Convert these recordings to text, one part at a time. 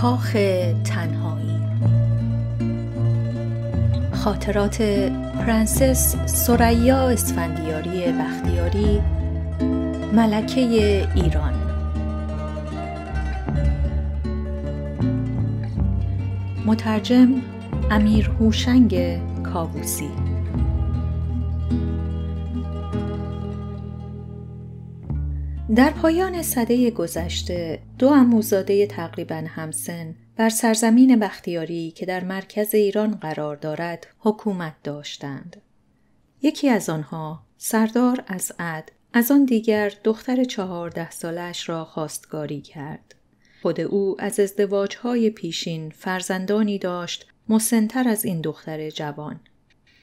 کاخ تنهایی خاطرات پرنسس سریا اسفندیاری بختیاری ملکه ایران مترجم امیر هوشنگ کاووسی در پایان صده گذشته دو اموزاده تقریبا همسن بر سرزمین بختیاری که در مرکز ایران قرار دارد حکومت داشتند. یکی از آنها سردار از عد از آن دیگر دختر چهارده سالش را خواستگاری کرد. خود او از ازدواجهای پیشین فرزندانی داشت مسنتر از این دختر جوان.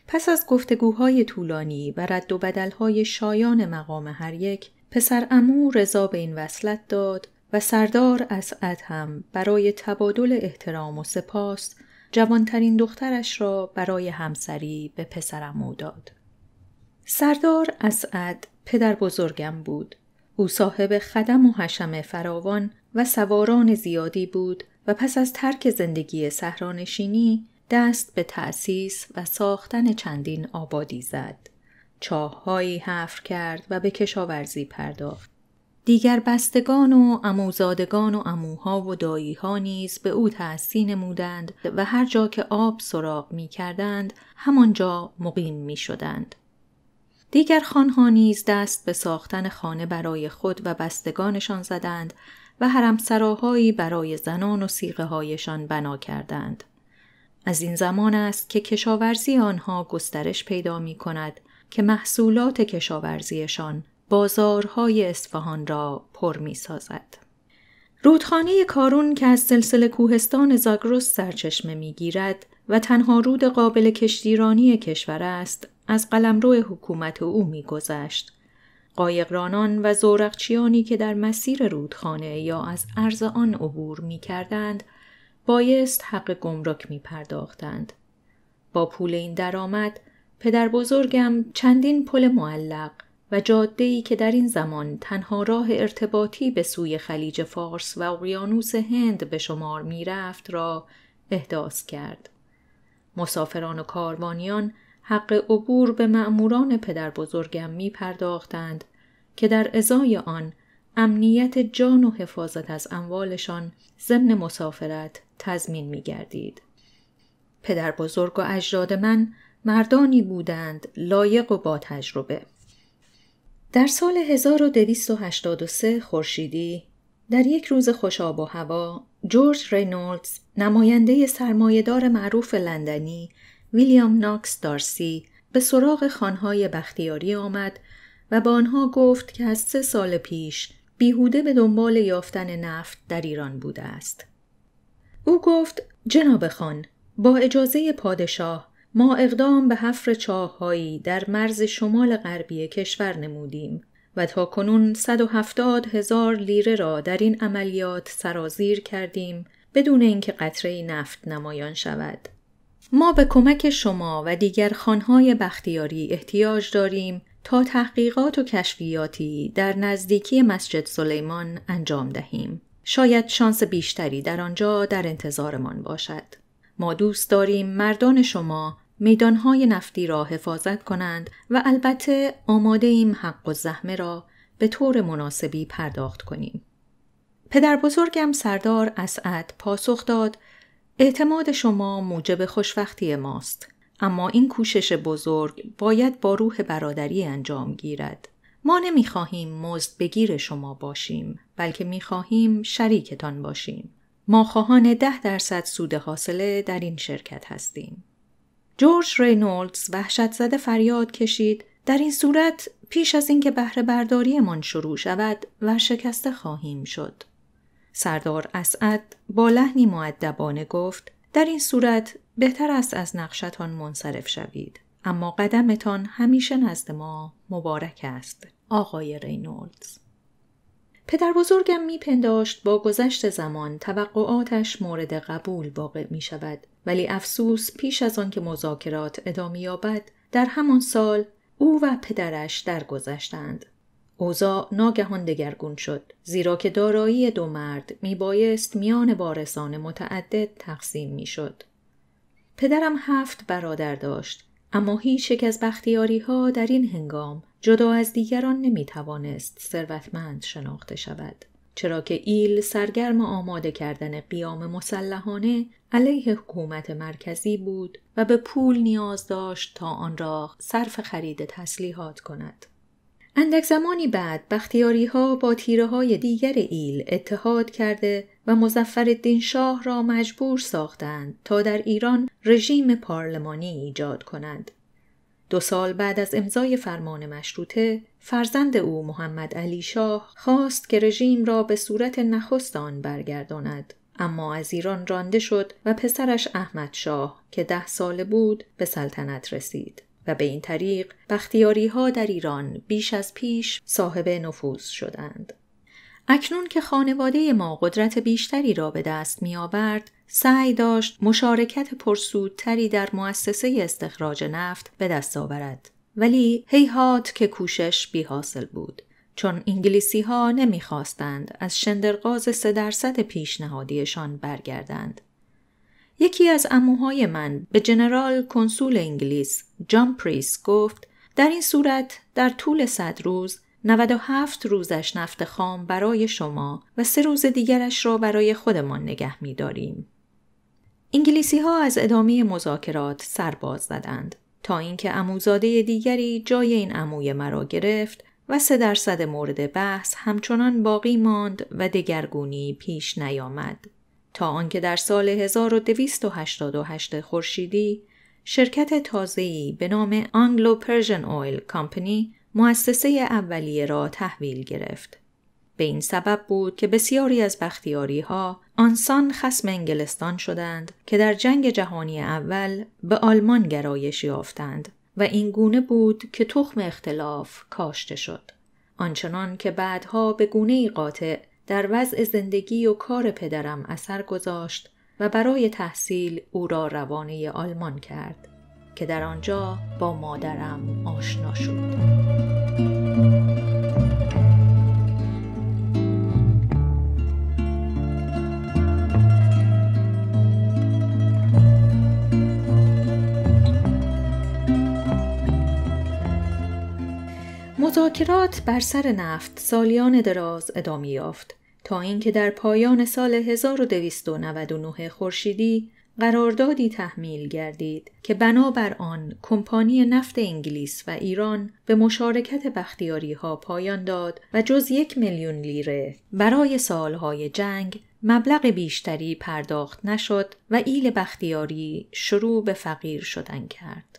پس از گفتگوهای طولانی و رد و بدلهای شایان مقام هر یک پسر امو رضا به این وصلت داد و سردار اسعد هم برای تبادل احترام و سپاس جوانترین دخترش را برای همسری به پسر امو داد. سردار اسعد پدر بزرگم بود. او صاحب خدم و حشم فراوان و سواران زیادی بود و پس از ترک زندگی سهرانشینی دست به تأسیس و ساختن چندین آبادی زد. چاههایی حفر کرد و به کشاورزی پرداخت. دیگر بستگان و اموزادگان و اموها و داییها نیز به او تأسی نمودند و هر جا که آب سراغ می کردند همانجا مقیم می شدند. دیگر خانها نیز دست به ساختن خانه برای خود و بستگانشان زدند و حرمسراهایی برای زنان و سیغه هایشان بنا کردند. از این زمان است که کشاورزی آنها گسترش پیدا می کند که محصولات کشاورزیشان بازارهای اصفهان را پر می سازد. رودخانه کارون که از سلسله کوهستان زاگرس سرچشمه میگیرد و تنها رود قابل کشتیرانی کشور است از قلمرو حکومت او میگذشت قایقرانان و زورقچیانی که در مسیر رودخانه یا از عرض آن عبور میکردند بایست حق گمرک پرداختند با پول این درآمد پدر بزرگم چندین پل معلق و جادهی که در این زمان تنها راه ارتباطی به سوی خلیج فارس و اقیانوس هند به شمار می رفت را احداث کرد. مسافران و کاروانیان حق عبور به مأموران پدر بزرگم می پرداختند که در ازای آن امنیت جان و حفاظت از اموالشان ضمن مسافرت تضمین می گردید. پدر بزرگ و اجداد من مردانی بودند لایق و با تجربه در سال 1283 خورشیدی در یک روز خوشاب و هوا جورج رینولدز نماینده سرمایهدار معروف لندنی ویلیام ناکس دارسی به سراغ خانهای بختیاری آمد و به آنها گفت که از سه سال پیش بیهوده به دنبال یافتن نفت در ایران بوده است. او گفت جناب خان با اجازه پادشاه ما اقدام به حفر چاههایی در مرز شمال غربی کشور نمودیم و تا کنون 170 هزار لیره را در این عملیات سرازیر کردیم بدون اینکه قطره نفت نمایان شود. ما به کمک شما و دیگر خانهای بختیاری احتیاج داریم تا تحقیقات و کشفیاتی در نزدیکی مسجد سلیمان انجام دهیم. شاید شانس بیشتری در آنجا در انتظارمان باشد. ما دوست داریم مردان شما میدانهای نفتی را حفاظت کنند و البته آماده ایم حق و زحمه را به طور مناسبی پرداخت کنیم. پدر بزرگم سردار اسعد پاسخ داد اعتماد شما موجب خوشفختی ماست اما این کوشش بزرگ باید با روح برادری انجام گیرد. ما نمیخواهیم مزد بگیر شما باشیم بلکه خواهیم شریکتان باشیم. ما خواهان ده درصد سود حاصله در این شرکت هستیم. جورج رینولدز وحشت زده فریاد کشید در این صورت پیش از اینکه بهره برداریمان شروع شود و شکسته خواهیم شد. سردار اسعد با لحنی معدبانه گفت در این صورت بهتر است از نقشتان منصرف شوید اما قدمتان همیشه نزد ما مبارک است آقای رینولدز پدر بزرگم میپنداشت با گذشت زمان توقعاتش مورد قبول واقع می شود ولی افسوس پیش از آنکه مذاکرات ادامه یابد در همان سال او و پدرش درگذشتند اوضاع ناگهان دگرگون شد زیرا که دارایی دو مرد می بایست میان وارثان متعدد تقسیم می شد. پدرم هفت برادر داشت اما هیچ یک از بختیاری ها در این هنگام جدا از دیگران نمی توانست ثروتمند شناخته شود چرا که ایل سرگرم آماده کردن قیام مسلحانه علیه حکومت مرکزی بود و به پول نیاز داشت تا آن را صرف خرید تسلیحات کند اندک زمانی بعد بختیاری ها با تیره های دیگر ایل اتحاد کرده و مزفر شاه را مجبور ساختند تا در ایران رژیم پارلمانی ایجاد کند دو سال بعد از امضای فرمان مشروطه فرزند او محمد علی شاه خواست که رژیم را به صورت نخست آن برگرداند اما از ایران رانده شد و پسرش احمد شاه که ده ساله بود به سلطنت رسید و به این طریق بختیاری ها در ایران بیش از پیش صاحب نفوذ شدند. اکنون که خانواده ما قدرت بیشتری را به دست می آورد، سعی داشت مشارکت پرسودتری در مؤسسه استخراج نفت به دست آورد ولی هیهات که کوشش بی حاصل بود چون انگلیسی ها نمیخواستند از شندرغاز سه درصد پیشنهادیشان برگردند یکی از اموهای من به جنرال کنسول انگلیس جان پریس گفت در این صورت در طول صد روز 97 روزش نفت خام برای شما و سه روز دیگرش را برای خودمان نگه می انگلیسی ها از ادامه مذاکرات سرباز زدند تا اینکه اموزاده دیگری جای این عموی مرا گرفت و سه درصد مورد بحث همچنان باقی ماند و دگرگونی پیش نیامد تا آنکه در سال 1288 خورشیدی شرکت تازه‌ای به نام Anglo پرژن Oil Company مؤسسه اولیه را تحویل گرفت به این سبب بود که بسیاری از بختیاری ها آنسان خسم انگلستان شدند که در جنگ جهانی اول به آلمان گرایش یافتند و این گونه بود که تخم اختلاف کاشته شد. آنچنان که بعدها به گونه قاطع در وضع زندگی و کار پدرم اثر گذاشت و برای تحصیل او را روانه آلمان کرد که در آنجا با مادرم آشنا شد. مذاکرات بر سر نفت سالیان دراز ادامه یافت تا اینکه در پایان سال 1299 خورشیدی قراردادی تحمیل گردید که بنابر آن کمپانی نفت انگلیس و ایران به مشارکت بختیاری ها پایان داد و جز یک میلیون لیره برای سالهای جنگ مبلغ بیشتری پرداخت نشد و ایل بختیاری شروع به فقیر شدن کرد.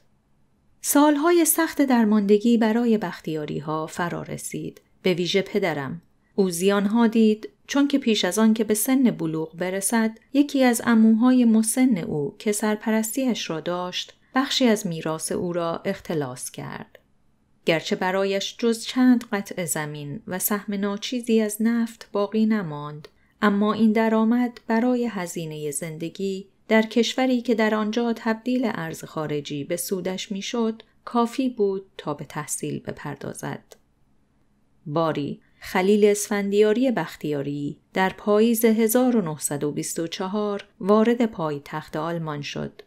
سالهای سخت درماندگی برای بختیاری ها فرا رسید به ویژه پدرم او زیانها دید چون که پیش از آن که به سن بلوغ برسد یکی از اموهای مسن او که سرپرستیش را داشت بخشی از میراث او را اختلاس کرد گرچه برایش جز چند قطع زمین و سهم ناچیزی از نفت باقی نماند اما این درآمد برای هزینه زندگی در کشوری که در آنجا تبدیل ارز خارجی به سودش میشد کافی بود تا به تحصیل بپردازد باری خلیل اسفندیاری بختیاری در پاییز 1924 وارد پای تخت آلمان شد.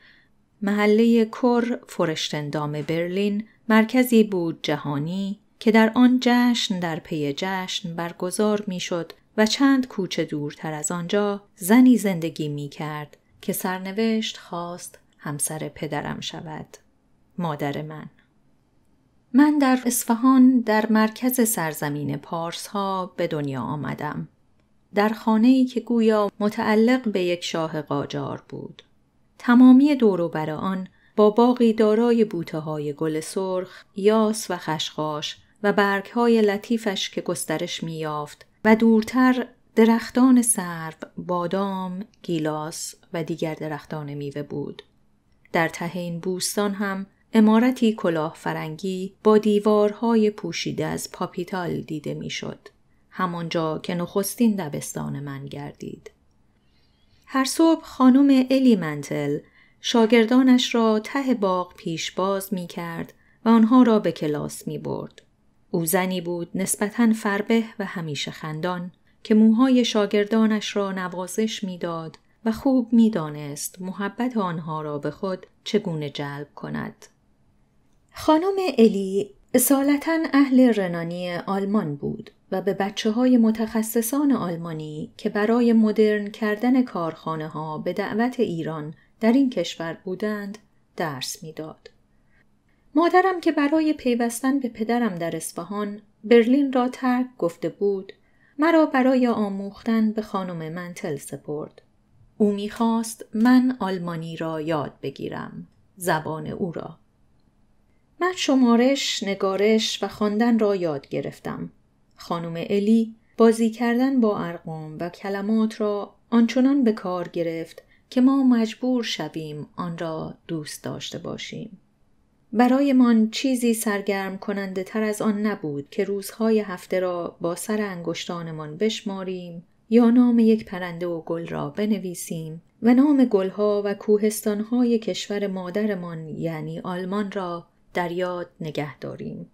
محله کر فرشتندام برلین مرکزی بود جهانی که در آن جشن در پی جشن برگزار میشد و چند کوچه دورتر از آنجا زنی زندگی می کرد که سرنوشت خواست همسر پدرم شود مادر من من در اصفهان در مرکز سرزمین پارس ها به دنیا آمدم در خانه ای که گویا متعلق به یک شاه قاجار بود تمامی دور آن با باقی دارای بوته های گل سرخ، یاس و خشخاش و برگ های لطیفش که گسترش می و دورتر درختان سرو، بادام، گیلاس و دیگر درختان میوه بود. در ته این بوستان هم امارتی کلاه فرنگی با دیوارهای پوشیده از پاپیتال دیده میشد. همانجا که نخستین دبستان من گردید. هر صبح خانم منتل شاگردانش را ته باغ پیش باز می کرد و آنها را به کلاس می برد. او زنی بود نسبتاً فربه و همیشه خندان که موهای شاگردانش را نوازش میداد و خوب میدانست محبت آنها را به خود چگونه جلب کند خانم الی اصالتا اهل رنانی آلمان بود و به بچه های متخصصان آلمانی که برای مدرن کردن کارخانه ها به دعوت ایران در این کشور بودند درس میداد. مادرم که برای پیوستن به پدرم در اسفهان برلین را ترک گفته بود مرا برای آموختن به خانم منتل سپرد. او میخواست من آلمانی را یاد بگیرم. زبان او را. من شمارش، نگارش و خواندن را یاد گرفتم. خانم الی بازی کردن با ارقام و کلمات را آنچنان به کار گرفت که ما مجبور شویم آن را دوست داشته باشیم. برایمان چیزی سرگرم کننده تر از آن نبود که روزهای هفته را با سر انگشتانمان بشماریم یا نام یک پرنده و گل را بنویسیم و نام گلها و کوهستانهای کشور مادرمان یعنی آلمان را در یاد نگه داریم.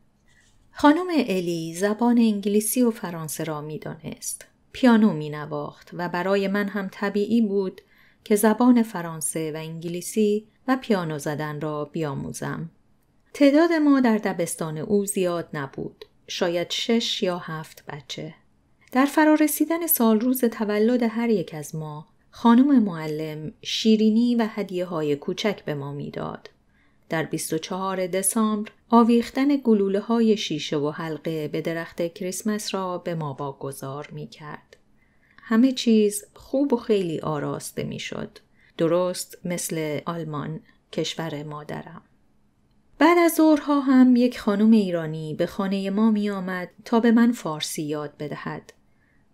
خانم الی زبان انگلیسی و فرانسه را دانست. پیانو می نواخت و برای من هم طبیعی بود که زبان فرانسه و انگلیسی و پیانو زدن را بیاموزم. تعداد ما در دبستان او زیاد نبود. شاید شش یا هفت بچه. در فرارسیدن سال روز تولد هر یک از ما خانم معلم شیرینی و هدیه های کوچک به ما میداد. در 24 دسامبر آویختن گلوله های شیشه و حلقه به درخت کریسمس را به ما واگذار می کرد. همه چیز خوب و خیلی آراسته می شد. درست مثل آلمان کشور مادرم. بعد از ظهرها هم یک خانم ایرانی به خانه ما می آمد تا به من فارسی یاد بدهد.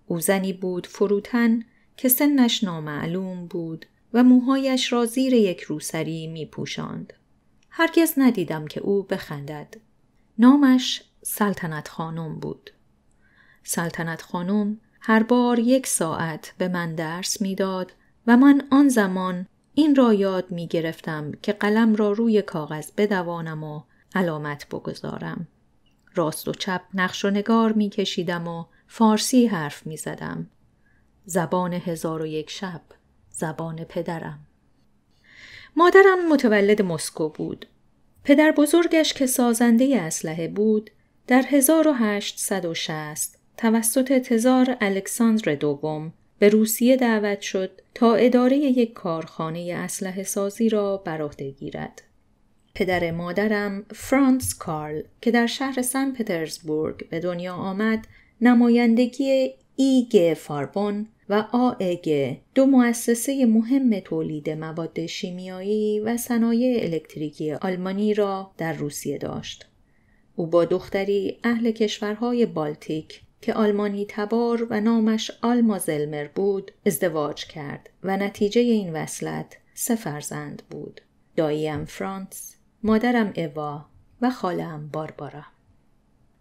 او زنی بود فروتن که سنش نامعلوم بود و موهایش را زیر یک روسری می پوشند. هرگز ندیدم که او بخندد. نامش سلطنت خانم بود. سلطنت خانم هر بار یک ساعت به من درس میداد و من آن زمان این را یاد می گرفتم که قلم را روی کاغذ بدوانم و علامت بگذارم. راست و چپ نقش و نگار می کشیدم و فارسی حرف می زدم. زبان هزار و یک شب، زبان پدرم. مادرم متولد مسکو بود. پدر بزرگش که سازنده اسلحه بود، در 1860 توسط تزار الکساندر دوم به روسیه دعوت شد تا اداره یک کارخانه اسلحه سازی را بر عهده گیرد. پدر مادرم فرانس کارل که در شهر سن پترزبورگ به دنیا آمد نمایندگی ایگ فاربون و آگ دو مؤسسه مهم تولید مواد شیمیایی و صنایع الکتریکی آلمانی را در روسیه داشت. او با دختری اهل کشورهای بالتیک که آلمانی تبار و نامش آلما زلمر بود ازدواج کرد و نتیجه این وصلت سه فرزند بود داییم فرانس مادرم اوا و خالم باربارا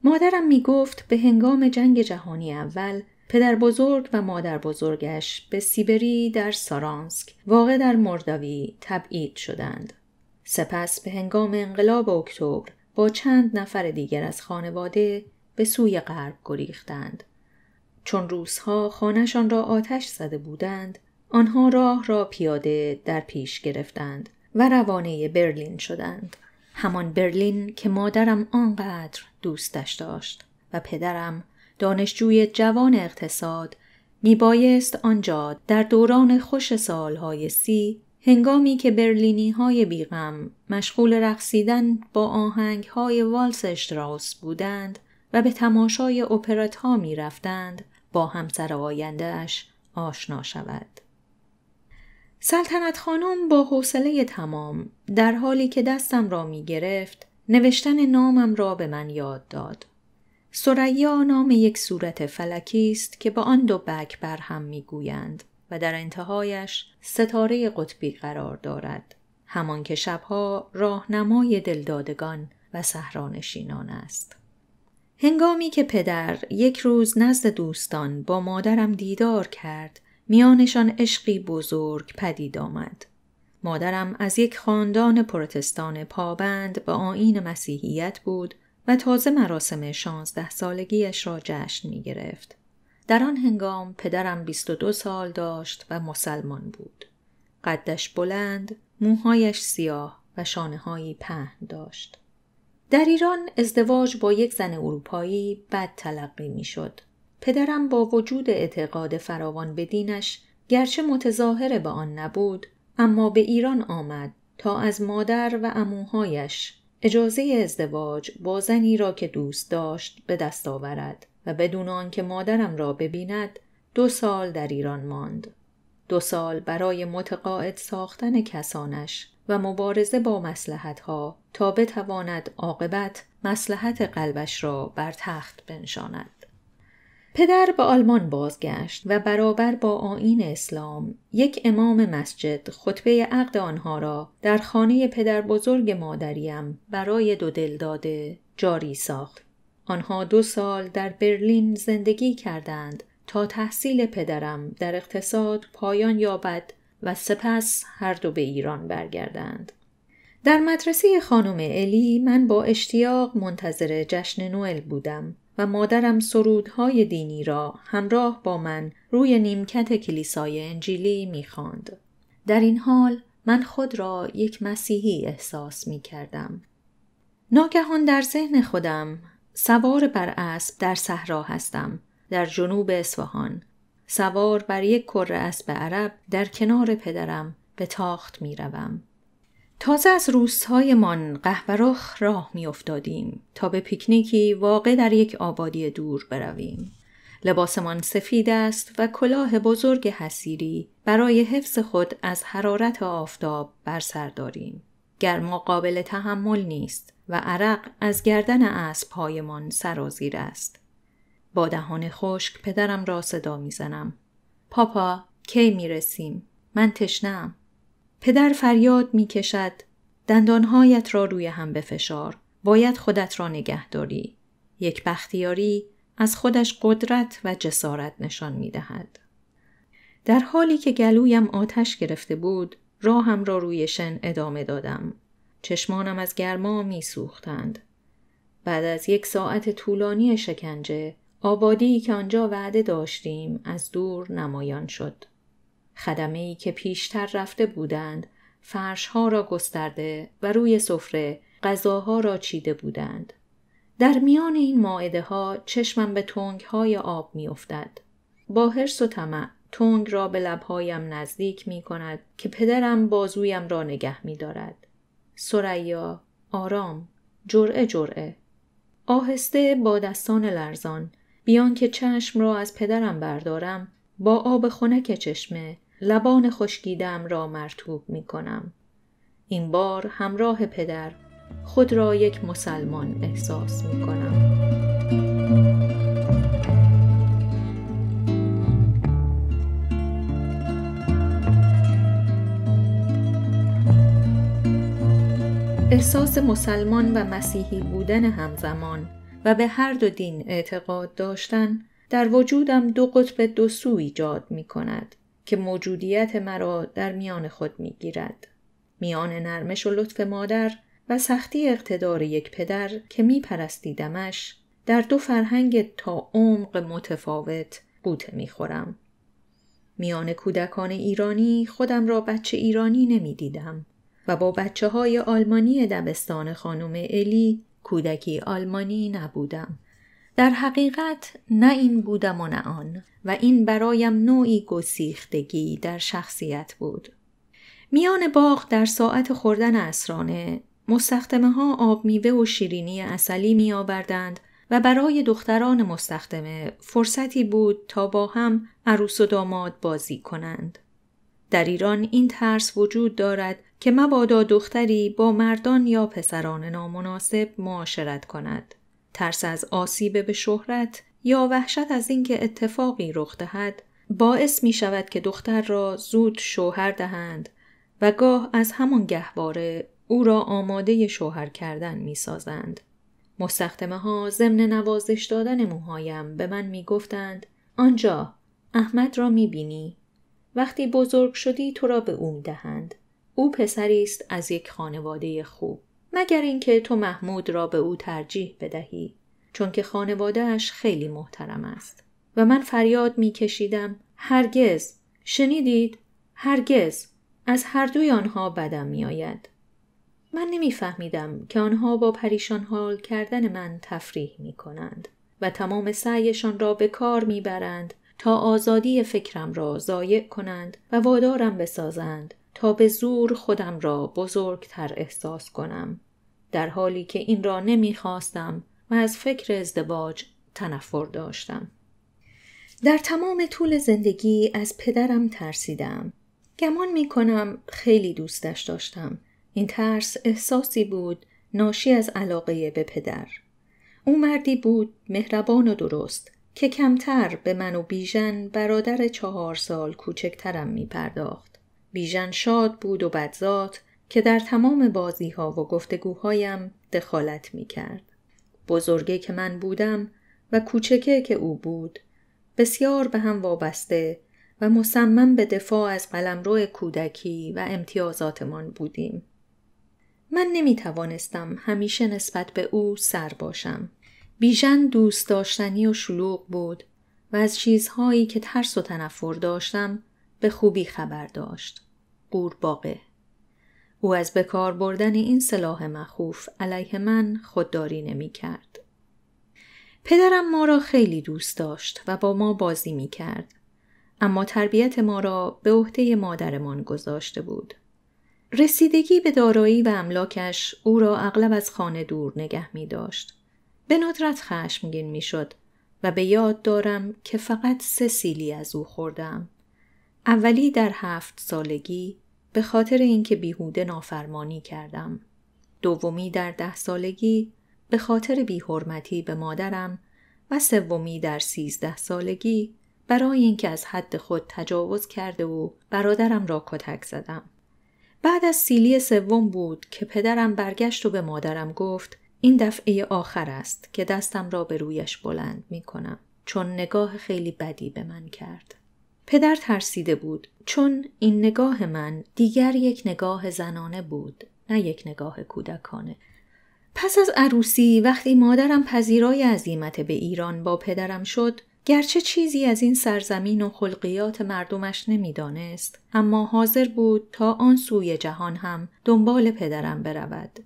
مادرم می گفت به هنگام جنگ جهانی اول پدر بزرگ و مادر بزرگش به سیبری در سارانسک واقع در مرداوی تبعید شدند. سپس به هنگام انقلاب اکتبر با چند نفر دیگر از خانواده به سوی غرب گریختند. چون روزها خانهشان را آتش زده بودند، آنها راه را پیاده در پیش گرفتند و روانه برلین شدند. همان برلین که مادرم آنقدر دوستش داشت و پدرم دانشجوی جوان اقتصاد میبایست آنجا در دوران خوش سالهای سی هنگامی که برلینی های بیغم مشغول رقصیدن با آهنگ های والس اشتراس بودند و به تماشای اپرات ها می رفتند با همسر آیندهش آشنا شود. سلطنت خانم با حوصله تمام در حالی که دستم را می گرفت نوشتن نامم را به من یاد داد. سریا نام یک صورت فلکی است که با آن دو بک بر هم میگویند و در انتهایش ستاره قطبی قرار دارد همان که شبها راهنمای دلدادگان و صحرانشینان است هنگامی که پدر یک روز نزد دوستان با مادرم دیدار کرد میانشان عشقی بزرگ پدید آمد مادرم از یک خاندان پروتستان پابند به آیین مسیحیت بود و تازه مراسم شانزده سالگیش را جشن می گرفت. در آن هنگام پدرم 22 سال داشت و مسلمان بود. قدش بلند، موهایش سیاه و شانههایی پهن داشت. در ایران ازدواج با یک زن اروپایی بد تلقی میشد. پدرم با وجود اعتقاد فراوان به دینش گرچه متظاهره به آن نبود اما به ایران آمد تا از مادر و اموهایش اجازه ازدواج با زنی را که دوست داشت به دست آورد و بدون آنکه مادرم را ببیند دو سال در ایران ماند دو سال برای متقاعد ساختن کسانش و مبارزه با مسلحت ها تا بتواند عاقبت مسلحت قلبش را بر تخت بنشاند. پدر به آلمان بازگشت و برابر با آین اسلام یک امام مسجد خطبه عقد آنها را در خانه پدر بزرگ مادریم برای دو دل داده جاری ساخت. آنها دو سال در برلین زندگی کردند تا تحصیل پدرم در اقتصاد پایان یابد و سپس هر دو به ایران برگردند. در مدرسه خانم الی من با اشتیاق منتظر جشن نوئل بودم و مادرم سرودهای دینی را همراه با من روی نیمکت کلیسای انجیلی میخواند. در این حال من خود را یک مسیحی احساس می کردم. ناگهان در ذهن خودم سوار بر اسب در صحرا هستم در جنوب اصفهان سوار بر یک کره اسب عرب در کنار پدرم به تاخت می روم. تازه از من قهبرخ راه می افتادیم تا به پیکنیکی واقع در یک آبادی دور برویم. لباسمان سفید است و کلاه بزرگ حسیری برای حفظ خود از حرارت آفتاب بر سر داریم. گرما قابل تحمل نیست و عرق از گردن اسبهایمان سرازیر است. با دهان خشک پدرم را صدا میزنم پاپا کی رسیم؟ من تشنم پدر فریاد میکشد دندانهایت را روی هم بفشار باید خودت را نگه داری یک بختیاری از خودش قدرت و جسارت نشان می دهد. در حالی که گلویم آتش گرفته بود راهم را روی شن ادامه دادم چشمانم از گرما میسوختند بعد از یک ساعت طولانی شکنجه آبادی که آنجا وعده داشتیم از دور نمایان شد. خدمه که پیشتر رفته بودند فرشها را گسترده و روی سفره غذاها را چیده بودند. در میان این ماعده ها چشمم به تنگ های آب می افتد. با حرس و طمع تنگ را به لبهایم نزدیک می کند که پدرم بازویم را نگه می دارد. سریا، آرام، جرعه جرعه. آهسته با دستان لرزان بیان که چشم را از پدرم بردارم با آب خونک چشمه لبان خشکیدم را مرتوب می کنم. این بار همراه پدر خود را یک مسلمان احساس می کنم. احساس مسلمان و مسیحی بودن همزمان و به هر دو دین اعتقاد داشتن در وجودم دو قطب دو سو ایجاد می کند که موجودیت مرا در میان خود می گیرد. میان نرمش و لطف مادر و سختی اقتدار یک پدر که می پرستیدمش در دو فرهنگ تا عمق متفاوت قوطه می خورم. میان کودکان ایرانی خودم را بچه ایرانی نمی دیدم و با بچه های آلمانی دبستان خانم الی کودکی آلمانی نبودم در حقیقت نه این بودم و نه آن و این برایم نوعی گسیختگی در شخصیت بود میان باغ در ساعت خوردن اسرانه مستخدمه ها آب میوه و شیرینی اصلی می و برای دختران مستخدمه فرصتی بود تا با هم عروس و داماد بازی کنند. در ایران این ترس وجود دارد که مبادا دختری با مردان یا پسران نامناسب معاشرت کند. ترس از آسیب به شهرت یا وحشت از اینکه اتفاقی رخ دهد باعث می شود که دختر را زود شوهر دهند و گاه از همان گهواره او را آماده شوهر کردن می سازند. مستخدمه ها ضمن نوازش دادن موهایم به من می گفتند آنجا احمد را می بینی. وقتی بزرگ شدی تو را به او دهند. او پسری است از یک خانواده خوب مگر اینکه تو محمود را به او ترجیح بدهی چون که خانوادهش خیلی محترم است و من فریاد می کشیدم هرگز شنیدید هرگز از هر دوی آنها بدم می آید. من نمیفهمیدم که آنها با پریشان حال کردن من تفریح می کنند و تمام سعیشان را به کار می برند تا آزادی فکرم را ضایع کنند و وادارم بسازند تا به زور خودم را بزرگتر احساس کنم در حالی که این را نمیخواستم و از فکر ازدواج تنفر داشتم در تمام طول زندگی از پدرم ترسیدم گمان می کنم خیلی دوستش داشتم این ترس احساسی بود ناشی از علاقه به پدر او مردی بود مهربان و درست که کمتر به من و بیژن برادر چهار سال کوچکترم می پرداخت بیژن شاد بود و بدزاد که در تمام بازیها و گفتگوهایم دخالت می کرد. بزرگه که من بودم و کوچکه که او بود بسیار به هم وابسته و مصمم به دفاع از قلمرو کودکی و امتیازاتمان بودیم. من نمی توانستم همیشه نسبت به او سر باشم. بیژن دوست داشتنی و شلوغ بود و از چیزهایی که ترس و تنفر داشتم به خوبی خبر داشت. قورباغه او از بکار بردن این سلاح مخوف علیه من خودداری نمی کرد. پدرم ما را خیلی دوست داشت و با ما بازی می کرد. اما تربیت ما را به عهده مادرمان گذاشته بود. رسیدگی به دارایی و املاکش او را اغلب از خانه دور نگه می داشت. به ندرت خشمگین می شد و به یاد دارم که فقط سه سیلی از او خوردم. اولی در هفت سالگی به خاطر اینکه بیهوده نافرمانی کردم. دومی در ده سالگی به خاطر بیحرمتی به مادرم و سومی در سیزده سالگی برای اینکه از حد خود تجاوز کرده و برادرم را کتک زدم. بعد از سیلی سوم بود که پدرم برگشت و به مادرم گفت این دفعه آخر است که دستم را به رویش بلند می کنم چون نگاه خیلی بدی به من کرد. پدر ترسیده بود چون این نگاه من دیگر یک نگاه زنانه بود نه یک نگاه کودکانه پس از عروسی وقتی مادرم پذیرای عزیمت به ایران با پدرم شد گرچه چیزی از این سرزمین و خلقیات مردمش نمیدانست اما حاضر بود تا آن سوی جهان هم دنبال پدرم برود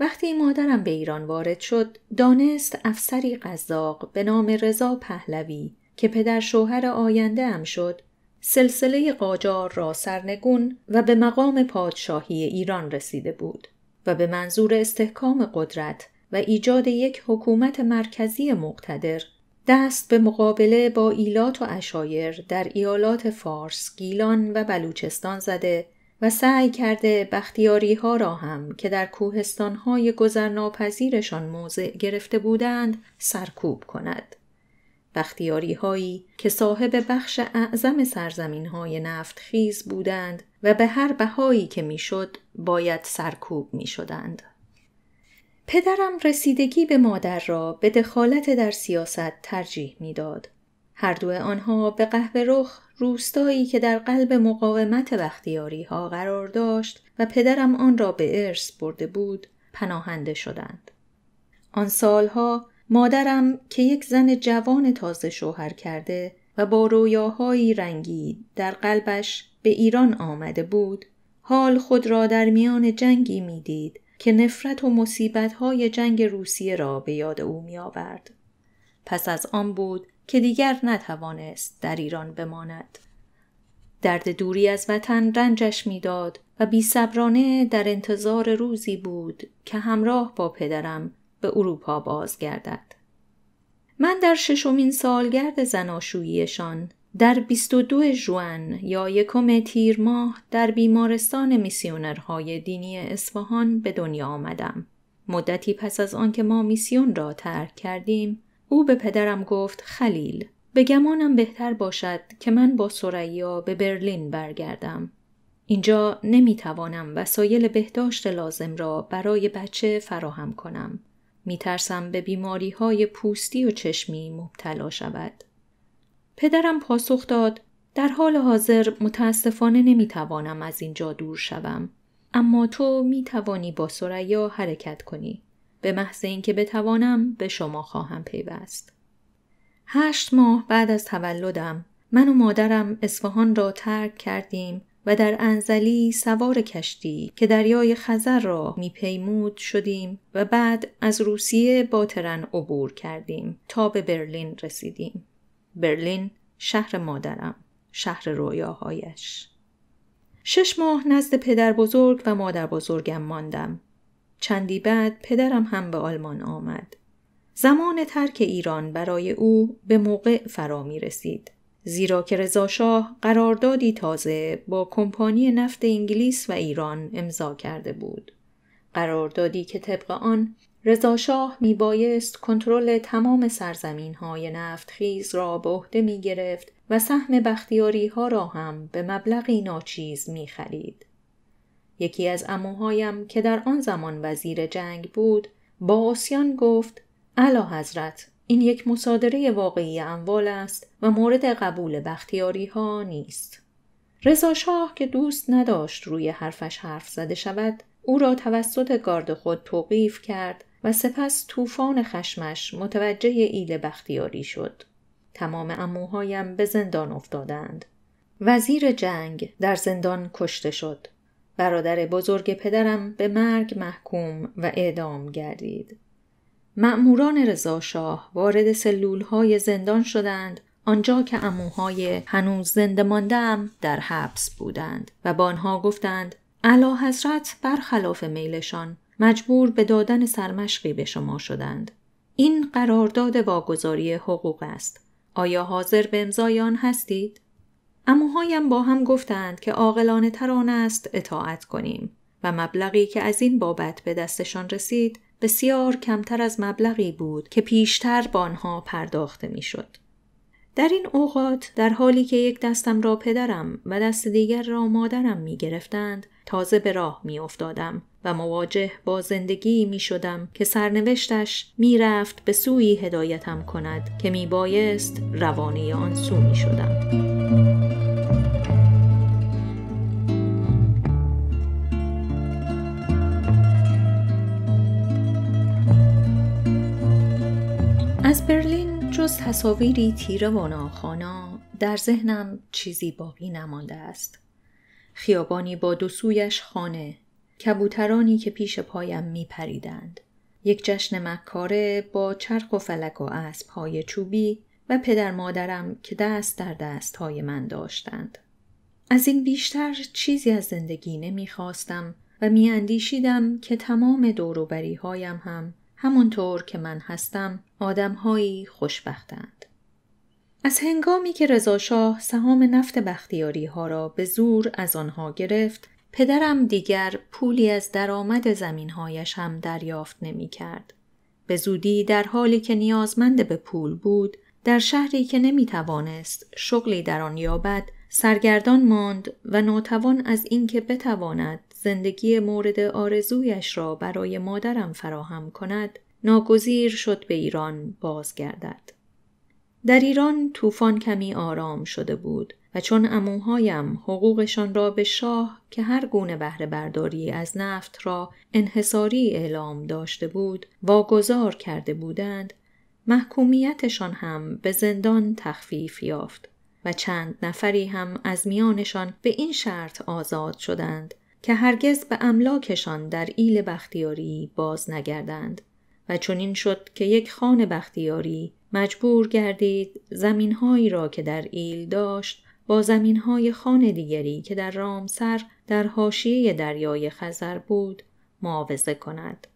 وقتی مادرم به ایران وارد شد دانست افسری قزاق به نام رضا پهلوی که پدر شوهر آینده ام شد سلسله قاجار را سرنگون و به مقام پادشاهی ایران رسیده بود و به منظور استحکام قدرت و ایجاد یک حکومت مرکزی مقتدر دست به مقابله با ایلات و اشایر در ایالات فارس، گیلان و بلوچستان زده و سعی کرده بختیاری ها را هم که در کوهستان های گذرناپذیرشان موضع گرفته بودند سرکوب کند. بختیاری هایی که صاحب بخش اعظم سرزمین های خیز بودند و به هر بهایی که میشد باید سرکوب می شدند. پدرم رسیدگی به مادر را به دخالت در سیاست ترجیح میداد. هر دو آنها به قهوه رخ روستایی که در قلب مقاومت بختیاری ها قرار داشت و پدرم آن را به ارث برده بود پناهنده شدند. آن سالها مادرم که یک زن جوان تازه شوهر کرده و با رویاهایی رنگی در قلبش به ایران آمده بود حال خود را در میان جنگی میدید که نفرت و های جنگ روسیه را به یاد او میآورد پس از آن بود که دیگر نتوانست در ایران بماند درد دوری از وطن رنجش میداد و بیصبرانه در انتظار روزی بود که همراه با پدرم به اروپا بازگردد. من در ششمین سالگرد زناشوییشان در 22 جوان یا یکم تیر ماه در بیمارستان میسیونرهای دینی اصفهان به دنیا آمدم. مدتی پس از آنکه ما میسیون را ترک کردیم، او به پدرم گفت خلیل، به گمانم بهتر باشد که من با سریا به برلین برگردم. اینجا نمیتوانم وسایل بهداشت لازم را برای بچه فراهم کنم. میترسم به بیماری های پوستی و چشمی مبتلا شود. پدرم پاسخ داد در حال حاضر متاسفانه نمیتوانم از اینجا دور شوم اما تو میتوانی با سریا حرکت کنی به محض اینکه بتوانم به شما خواهم پیوست هشت ماه بعد از تولدم من و مادرم اصفهان را ترک کردیم و در انزلی سوار کشتی که دریای خزر را میپیمود شدیم و بعد از روسیه با ترن عبور کردیم تا به برلین رسیدیم برلین شهر مادرم شهر رویاهایش شش ماه نزد پدر بزرگ و مادر بزرگم ماندم چندی بعد پدرم هم به آلمان آمد زمان ترک ایران برای او به موقع فرا می رسید زیرا که رضاشاه قراردادی تازه با کمپانی نفت انگلیس و ایران امضا کرده بود قراردادی که طبق آن می میبایست کنترل تمام سرزمین های نفتخیز را به عهده گرفت و سهم بختیاری ها را هم به مبلغی ناچیز میخرید یکی از اموهایم که در آن زمان وزیر جنگ بود با اسیان گفت اعلی حضرت این یک مصادره واقعی اموال است و مورد قبول بختیاری ها نیست. رضا شاه که دوست نداشت روی حرفش حرف زده شود، او را توسط گارد خود توقیف کرد و سپس طوفان خشمش متوجه ایل بختیاری شد. تمام اموهایم به زندان افتادند. وزیر جنگ در زندان کشته شد. برادر بزرگ پدرم به مرگ محکوم و اعدام گردید. مأموران رضاشاه وارد های زندان شدند آنجا که اموهای هنوز زنده در حبس بودند و با آنها گفتند علا حضرت برخلاف میلشان مجبور به دادن سرمشقی به شما شدند. این قرارداد واگذاری حقوق است. آیا حاضر به امضای آن هستید؟ اموهایم با هم گفتند که عاقلانه است اطاعت کنیم و مبلغی که از این بابت به دستشان رسید بسیار کمتر از مبلغی بود که پیشتر با آنها پرداخته میشد. در این اوقات در حالی که یک دستم را پدرم و دست دیگر را مادرم می گرفتند تازه به راه می افتادم و مواجه با زندگی می شدم که سرنوشتش می رفت به سوی هدایتم کند که می بایست روانه آن سو می شدم. از برلین جز تصاویری تیره و ناخانا در ذهنم چیزی باقی نمانده است. خیابانی با دو سویش خانه، کبوترانی که پیش پایم می پریدند. یک جشن مکاره با چرخ و فلک و اسب های چوبی و پدر مادرم که دست در دست های من داشتند. از این بیشتر چیزی از زندگی نمیخواستم و میاندیشیدم که تمام دوروبری هایم هم همونطور که من هستم آدمهایی خوشبختند. از هنگامی که رضاشاه سهام نفت بختیاری ها را به زور از آنها گرفت، پدرم دیگر پولی از درآمد زمینهایش هم دریافت نمی کرد. به زودی در حالی که نیازمند به پول بود، در شهری که نمی توانست شغلی در آن یابد، سرگردان ماند و ناتوان از اینکه بتواند زندگی مورد آرزویش را برای مادرم فراهم کند ناگزیر شد به ایران بازگردد در ایران طوفان کمی آرام شده بود و چون اموهایم حقوقشان را به شاه که هر گونه بهره برداری از نفت را انحصاری اعلام داشته بود واگذار کرده بودند محکومیتشان هم به زندان تخفیف یافت و چند نفری هم از میانشان به این شرط آزاد شدند که هرگز به املاکشان در ایل بختیاری باز نگردند و چنین شد که یک خان بختیاری مجبور گردید زمینهایی را که در ایل داشت با زمینهای خان دیگری که در رامسر در حاشیه دریای خزر بود معاوضه کند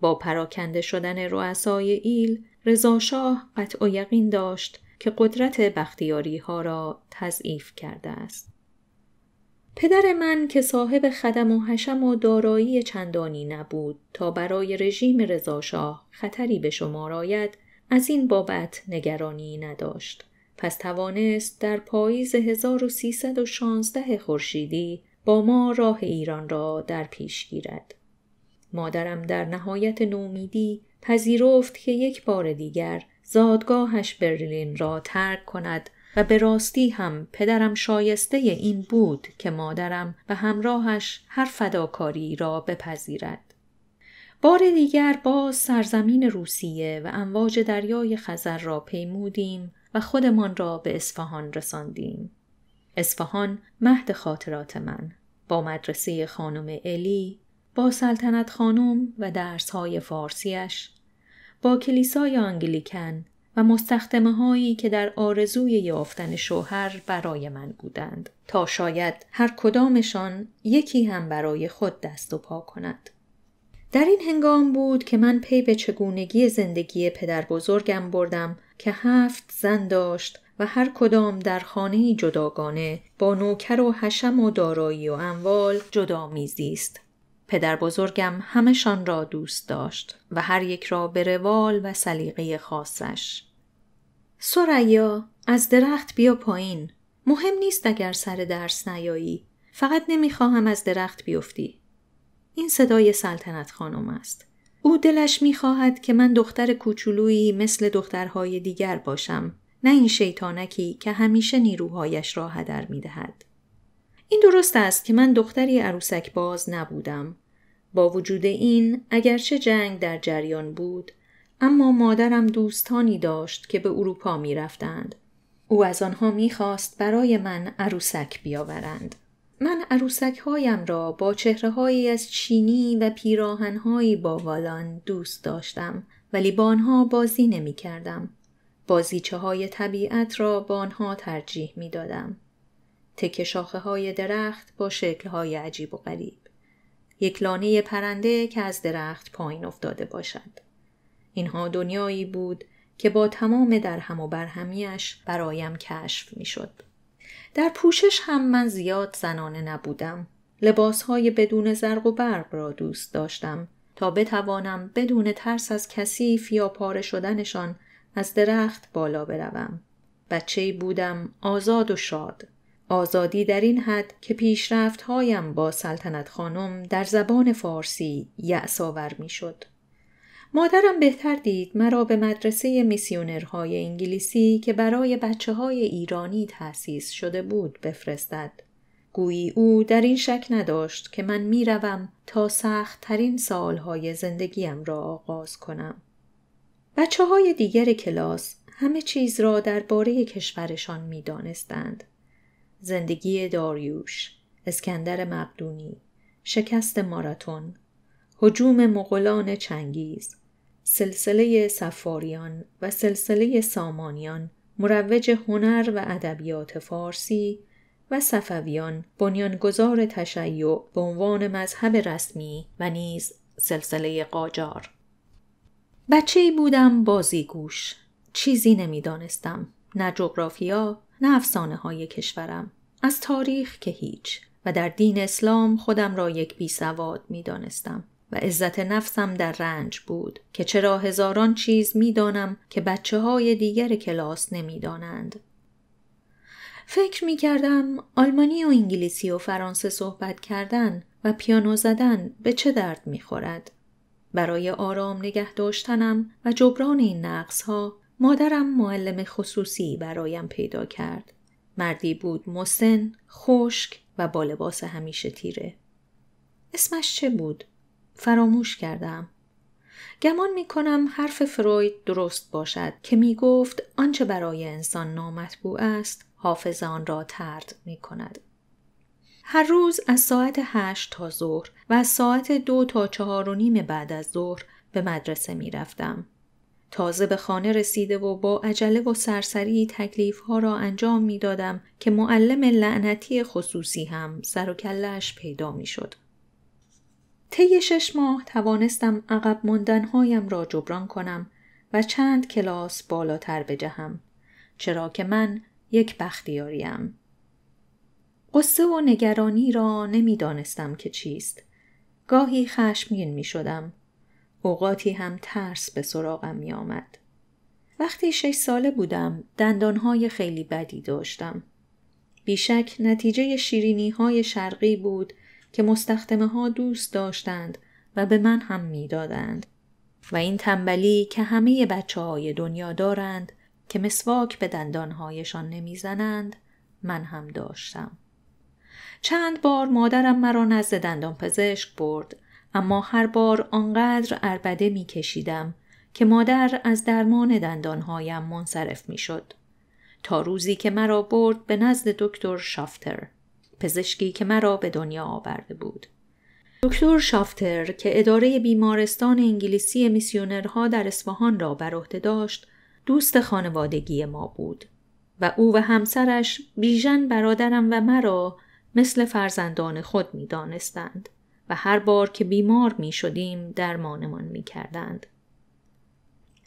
با پراکنده شدن رؤسای ایل رضاشاه قطع و یقین داشت که قدرت بختیاری ها را تضعیف کرده است پدر من که صاحب خدم و حشم و دارایی چندانی نبود تا برای رژیم رضاشاه خطری به شما آید از این بابت نگرانی نداشت پس توانست در پاییز 1316 خورشیدی با ما راه ایران را در پیش گیرد مادرم در نهایت نومیدی پذیرفت که یک بار دیگر زادگاهش برلین را ترک کند و به راستی هم پدرم شایسته این بود که مادرم و همراهش هر فداکاری را بپذیرد. بار دیگر باز سرزمین روسیه و امواج دریای خزر را پیمودیم و خودمان را به اصفهان رساندیم. اصفهان مهد خاطرات من با مدرسه خانم الی با سلطنت خانم و درسهای فارسیش با کلیسای آنگلیکن و مستخدمه هایی که در آرزوی یافتن شوهر برای من بودند تا شاید هر کدامشان یکی هم برای خود دست و پا کند. در این هنگام بود که من پی به چگونگی زندگی پدر بزرگم بردم که هفت زن داشت و هر کدام در خانه جداگانه با نوکر و حشم و دارایی و اموال جدا میزیست پدر بزرگم همشان را دوست داشت و هر یک را به روال و سلیقه خاصش. سریا از درخت بیا پایین. مهم نیست اگر سر درس نیایی. فقط نمیخواهم از درخت بیفتی. این صدای سلطنت خانم است. او دلش میخواهد که من دختر کوچولویی مثل دخترهای دیگر باشم نه این شیطانکی که همیشه نیروهایش را هدر میدهد این درست است که من دختری عروسک باز نبودم. با وجود این اگرچه جنگ در جریان بود اما مادرم دوستانی داشت که به اروپا می رفتند. او از آنها خواست برای من عروسک بیاورند. من عروسک هایم را با چهره از چینی و پیراهن با والان دوست داشتم ولی با آنها بازی نمی کردم. بازیچه های طبیعت را با آنها ترجیح می دادم. تک شاخه های درخت با شکل های عجیب و غریب. یک لانه پرنده که از درخت پایین افتاده باشد. اینها دنیایی بود که با تمام درهم و برهمیش برایم کشف می شد. در پوشش هم من زیاد زنانه نبودم. لباس های بدون زرق و برق را دوست داشتم تا بتوانم بدون ترس از کثیف یا پاره شدنشان از درخت بالا بروم. بچه بودم آزاد و شاد آزادی در این حد که پیشرفت هایم با سلطنت خانم در زبان فارسی یعصاور می شد. مادرم بهتر دید مرا به مدرسه میسیونرهای انگلیسی که برای بچه های ایرانی تأسیس شده بود بفرستد. گویی او در این شک نداشت که من میروم تا سخت ترین سالهای زندگیم را آغاز کنم. بچه های دیگر کلاس همه چیز را درباره کشورشان می دانستند زندگی داریوش اسکندر مقدونی شکست ماراتون حجوم مغولان چنگیز سلسله سفاریان و سلسله سامانیان مروج هنر و ادبیات فارسی و صفویان بنیانگذار تشیع به عنوان مذهب رسمی و نیز سلسله قاجار بچه بودم بازیگوش چیزی نمیدانستم نه جغرافیا نه افسانه های کشورم از تاریخ که هیچ و در دین اسلام خودم را یک بی سواد می دانستم و عزت نفسم در رنج بود که چرا هزاران چیز می دانم که بچه های دیگر کلاس نمی دانند. فکر می کردم آلمانی و انگلیسی و فرانسه صحبت کردن و پیانو زدن به چه درد می خورد؟ برای آرام نگه داشتنم و جبران این نقص ها مادرم معلم خصوصی برایم پیدا کرد. مردی بود مسن، خشک و با لباس همیشه تیره. اسمش چه بود؟ فراموش کردم. گمان می کنم حرف فروید درست باشد که می گفت آنچه برای انسان نامطبوع است حافظ آن را ترد می کند. هر روز از ساعت هشت تا ظهر و از ساعت دو تا چهار و نیم بعد از ظهر به مدرسه می رفتم. تازه به خانه رسیده و با عجله و سرسری تکلیف ها را انجام می دادم که معلم لعنتی خصوصی هم سر و کلش پیدا می شد. طی شش ماه توانستم عقب هایم را جبران کنم و چند کلاس بالاتر بجهم چرا که من یک بختیاریم. قصه و نگرانی را نمیدانستم که چیست. گاهی خشمگین می شدم. اوقاتی هم ترس به سراغم می آمد. وقتی شش ساله بودم دندانهای خیلی بدی داشتم. بیشک نتیجه شیرینی های شرقی بود که مستخدمه ها دوست داشتند و به من هم دادند. و این تنبلی که همه بچه های دنیا دارند که مسواک به دندانهایشان نمیزنند من هم داشتم. چند بار مادرم مرا نزد دندان پزشک برد اما هر بار آنقدر اربده می کشیدم که مادر از درمان دندانهایم منصرف می شد. تا روزی که مرا برد به نزد دکتر شافتر پزشکی که مرا به دنیا آورده بود دکتر شافتر که اداره بیمارستان انگلیسی میسیونرها در اصفهان را بر عهده داشت دوست خانوادگی ما بود و او و همسرش بیژن برادرم و مرا مثل فرزندان خود می دانستند. و هر بار که بیمار می شدیم درمانمان می کردند.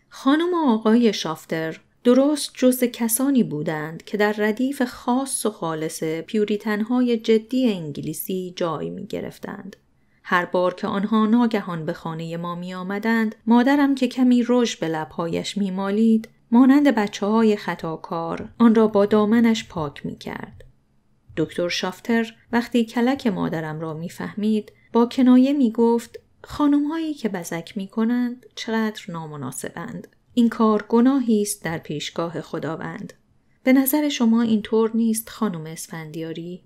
خانم و آقای شافتر درست جز کسانی بودند که در ردیف خاص و خالص پیوریتنهای جدی انگلیسی جای می گرفتند. هر بار که آنها ناگهان به خانه ما می آمدند، مادرم که کمی رژ به لبهایش می مالید، مانند بچه های خطاکار آن را با دامنش پاک می کرد. دکتر شافتر وقتی کلک مادرم را میفهمید با کنایه می گفت خانم هایی که بزک می کنند چقدر نامناسبند. این کار گناهی است در پیشگاه خداوند. به نظر شما اینطور نیست خانم اسفندیاری؟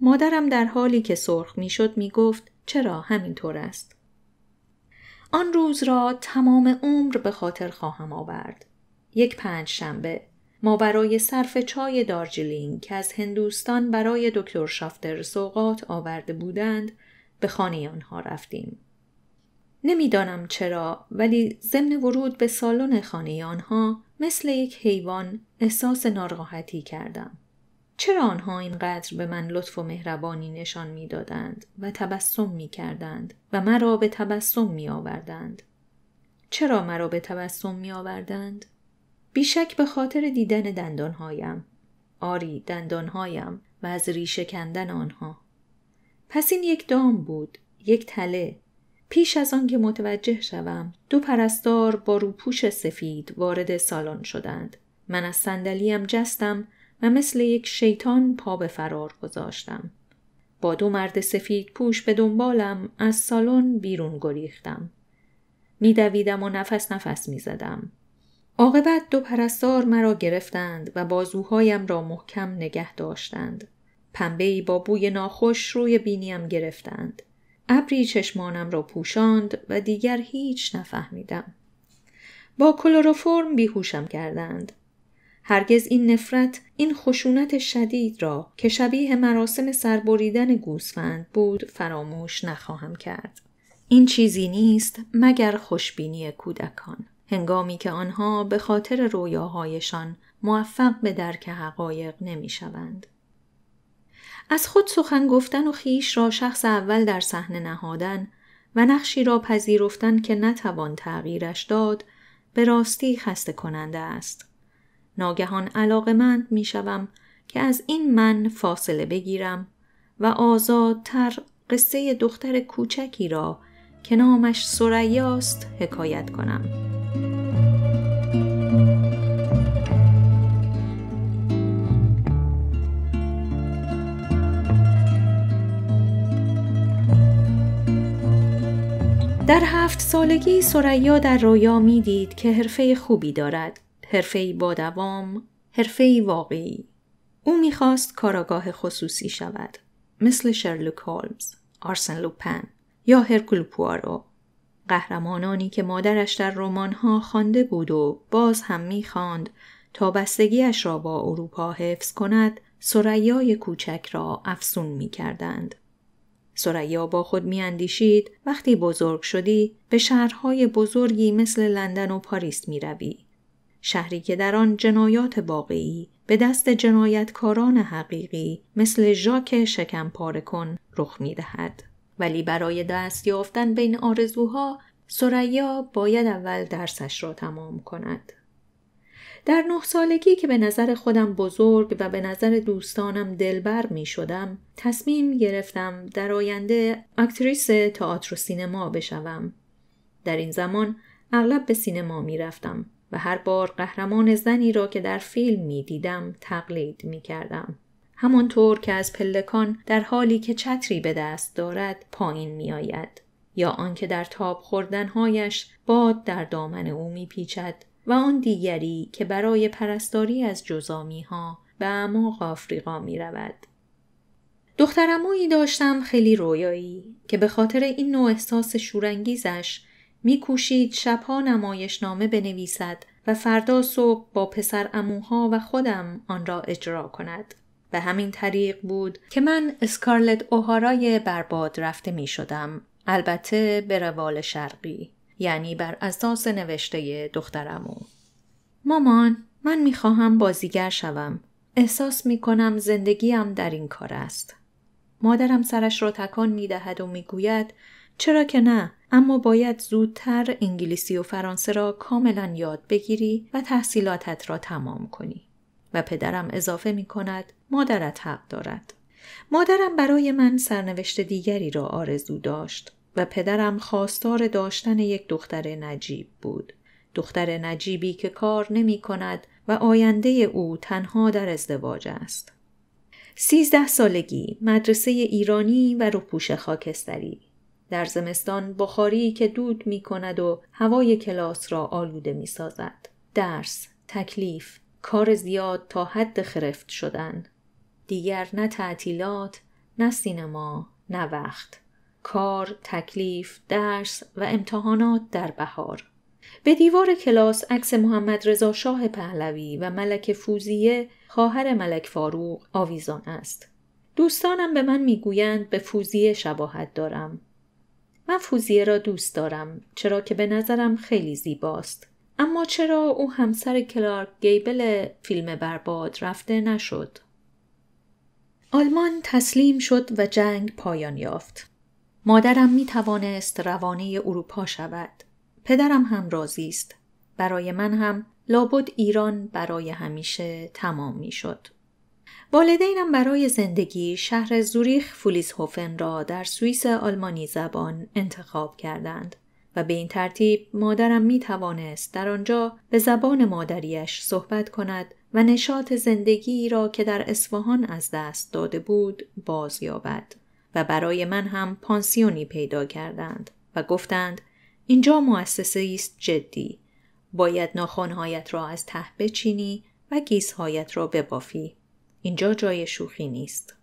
مادرم در حالی که سرخ می شد می گفت چرا همینطور است؟ آن روز را تمام عمر به خاطر خواهم آورد. یک پنج شنبه ما برای صرف چای دارجیلینگ که از هندوستان برای دکتر شافتر سوقات آورده بودند به خانه آنها رفتیم. نمیدانم چرا ولی ضمن ورود به سالن خانه آنها مثل یک حیوان احساس ناراحتی کردم. چرا آنها اینقدر به من لطف و مهربانی نشان میدادند و تبسم می کردند و مرا به تبسم می آوردند؟ چرا مرا به تبسم می آوردند؟ بیشک به خاطر دیدن دندانهایم. آری دندانهایم و از ریشه کندن آنها. پس این یک دام بود یک تله پیش از آن که متوجه شوم دو پرستار با روپوش سفید وارد سالن شدند من از صندلیم جستم و مثل یک شیطان پا به فرار گذاشتم با دو مرد سفید پوش به دنبالم از سالن بیرون گریختم میدویدم و نفس نفس میزدم عاقبت دو پرستار مرا گرفتند و بازوهایم را محکم نگه داشتند ای با بوی ناخوش روی بینیم گرفتند ابری چشمانم را پوشاند و دیگر هیچ نفهمیدم با کلوروفرم بیهوشم کردند هرگز این نفرت این خشونت شدید را که شبیه مراسم سربریدن گوسفند بود فراموش نخواهم کرد این چیزی نیست مگر خوشبینی کودکان هنگامی که آنها به خاطر رویاهایشان موفق به درک حقایق نمی شوند. از خود سخن گفتن و خیش را شخص اول در صحنه نهادن و نقشی را پذیرفتن که نتوان تغییرش داد به راستی خسته کننده است. ناگهان علاقمند می شوم که از این من فاصله بگیرم و آزادتر قصه دختر کوچکی را که نامش سریاست حکایت کنم. در هفت سالگی سریا در رویا می دید که حرفه خوبی دارد. حرفه با دوام، حرفه واقعی. او خواست کاراگاه خصوصی شود. مثل شرلوک هولمز، آرسن لوپن یا هرکول پوارو. قهرمانانی که مادرش در رمانها خوانده بود و باز هم میخواند تا بستگیش را با اروپا حفظ کند سریای کوچک را افسون کردند. سریا با خود میاندیشید وقتی بزرگ شدی به شهرهای بزرگی مثل لندن و پاریس می روی. شهری که در آن جنایات واقعی به دست جنایتکاران حقیقی مثل ژاک شکم پاره رخ می دهد. ولی برای دست یافتن این آرزوها سریا باید اول درسش را تمام کند. در نه سالگی که به نظر خودم بزرگ و به نظر دوستانم دلبر می شدم تصمیم گرفتم در آینده اکتریس تئاتر و سینما بشوم. در این زمان اغلب به سینما می رفتم و هر بار قهرمان زنی را که در فیلم می دیدم تقلید می کردم. همانطور که از پلکان در حالی که چتری به دست دارد پایین می آید. یا آنکه در تاب خوردنهایش باد در دامن او می پیچد، و آن دیگری که برای پرستاری از جزامی ها به اعماق آفریقا می رود. دخترمویی داشتم خیلی رویایی که به خاطر این نوع احساس شورانگیزش میکوشید شبها نامه بنویسد و فردا صبح با پسر اموها و خودم آن را اجرا کند. به همین طریق بود که من اسکارلت اوهارای برباد رفته می شدم. البته به روال شرقی. یعنی بر اساس نوشته دخترمو مامان من میخواهم بازیگر شوم احساس میکنم زندگیم در این کار است مادرم سرش را تکان میدهد و میگوید چرا که نه اما باید زودتر انگلیسی و فرانسه را کاملا یاد بگیری و تحصیلاتت را تمام کنی و پدرم اضافه می کند مادرت حق دارد مادرم برای من سرنوشت دیگری را آرزو داشت و پدرم خواستار داشتن یک دختر نجیب بود. دختر نجیبی که کار نمی کند و آینده او تنها در ازدواج است. سیزده سالگی مدرسه ایرانی و روپوش خاکستری در زمستان بخاری که دود می کند و هوای کلاس را آلوده می سازد. درس، تکلیف، کار زیاد تا حد خرفت شدن. دیگر نه تعطیلات، نه سینما، نه وقت. کار، تکلیف، درس و امتحانات در بهار. به دیوار کلاس عکس محمد رضا شاه پهلوی و ملک فوزیه خواهر ملک فاروق آویزان است. دوستانم به من میگویند به فوزیه شباهت دارم. من فوزیه را دوست دارم چرا که به نظرم خیلی زیباست. اما چرا او همسر کلارک گیبل فیلم برباد رفته نشد؟ آلمان تسلیم شد و جنگ پایان یافت. مادرم می توانست روانه اروپا شود. پدرم هم راضی است. برای من هم لابد ایران برای همیشه تمام می شد. والدینم برای زندگی شهر زوریخ هوفن را در سوئیس آلمانی زبان انتخاب کردند و به این ترتیب مادرم می توانست در آنجا به زبان مادریش صحبت کند و نشاط زندگی را که در اصفهان از دست داده بود باز یابد. و برای من هم پانسیونی پیدا کردند و گفتند اینجا مؤسسه است جدی باید ناخونهایت را از ته بچینی و گیسهایت را ببافی اینجا جای شوخی نیست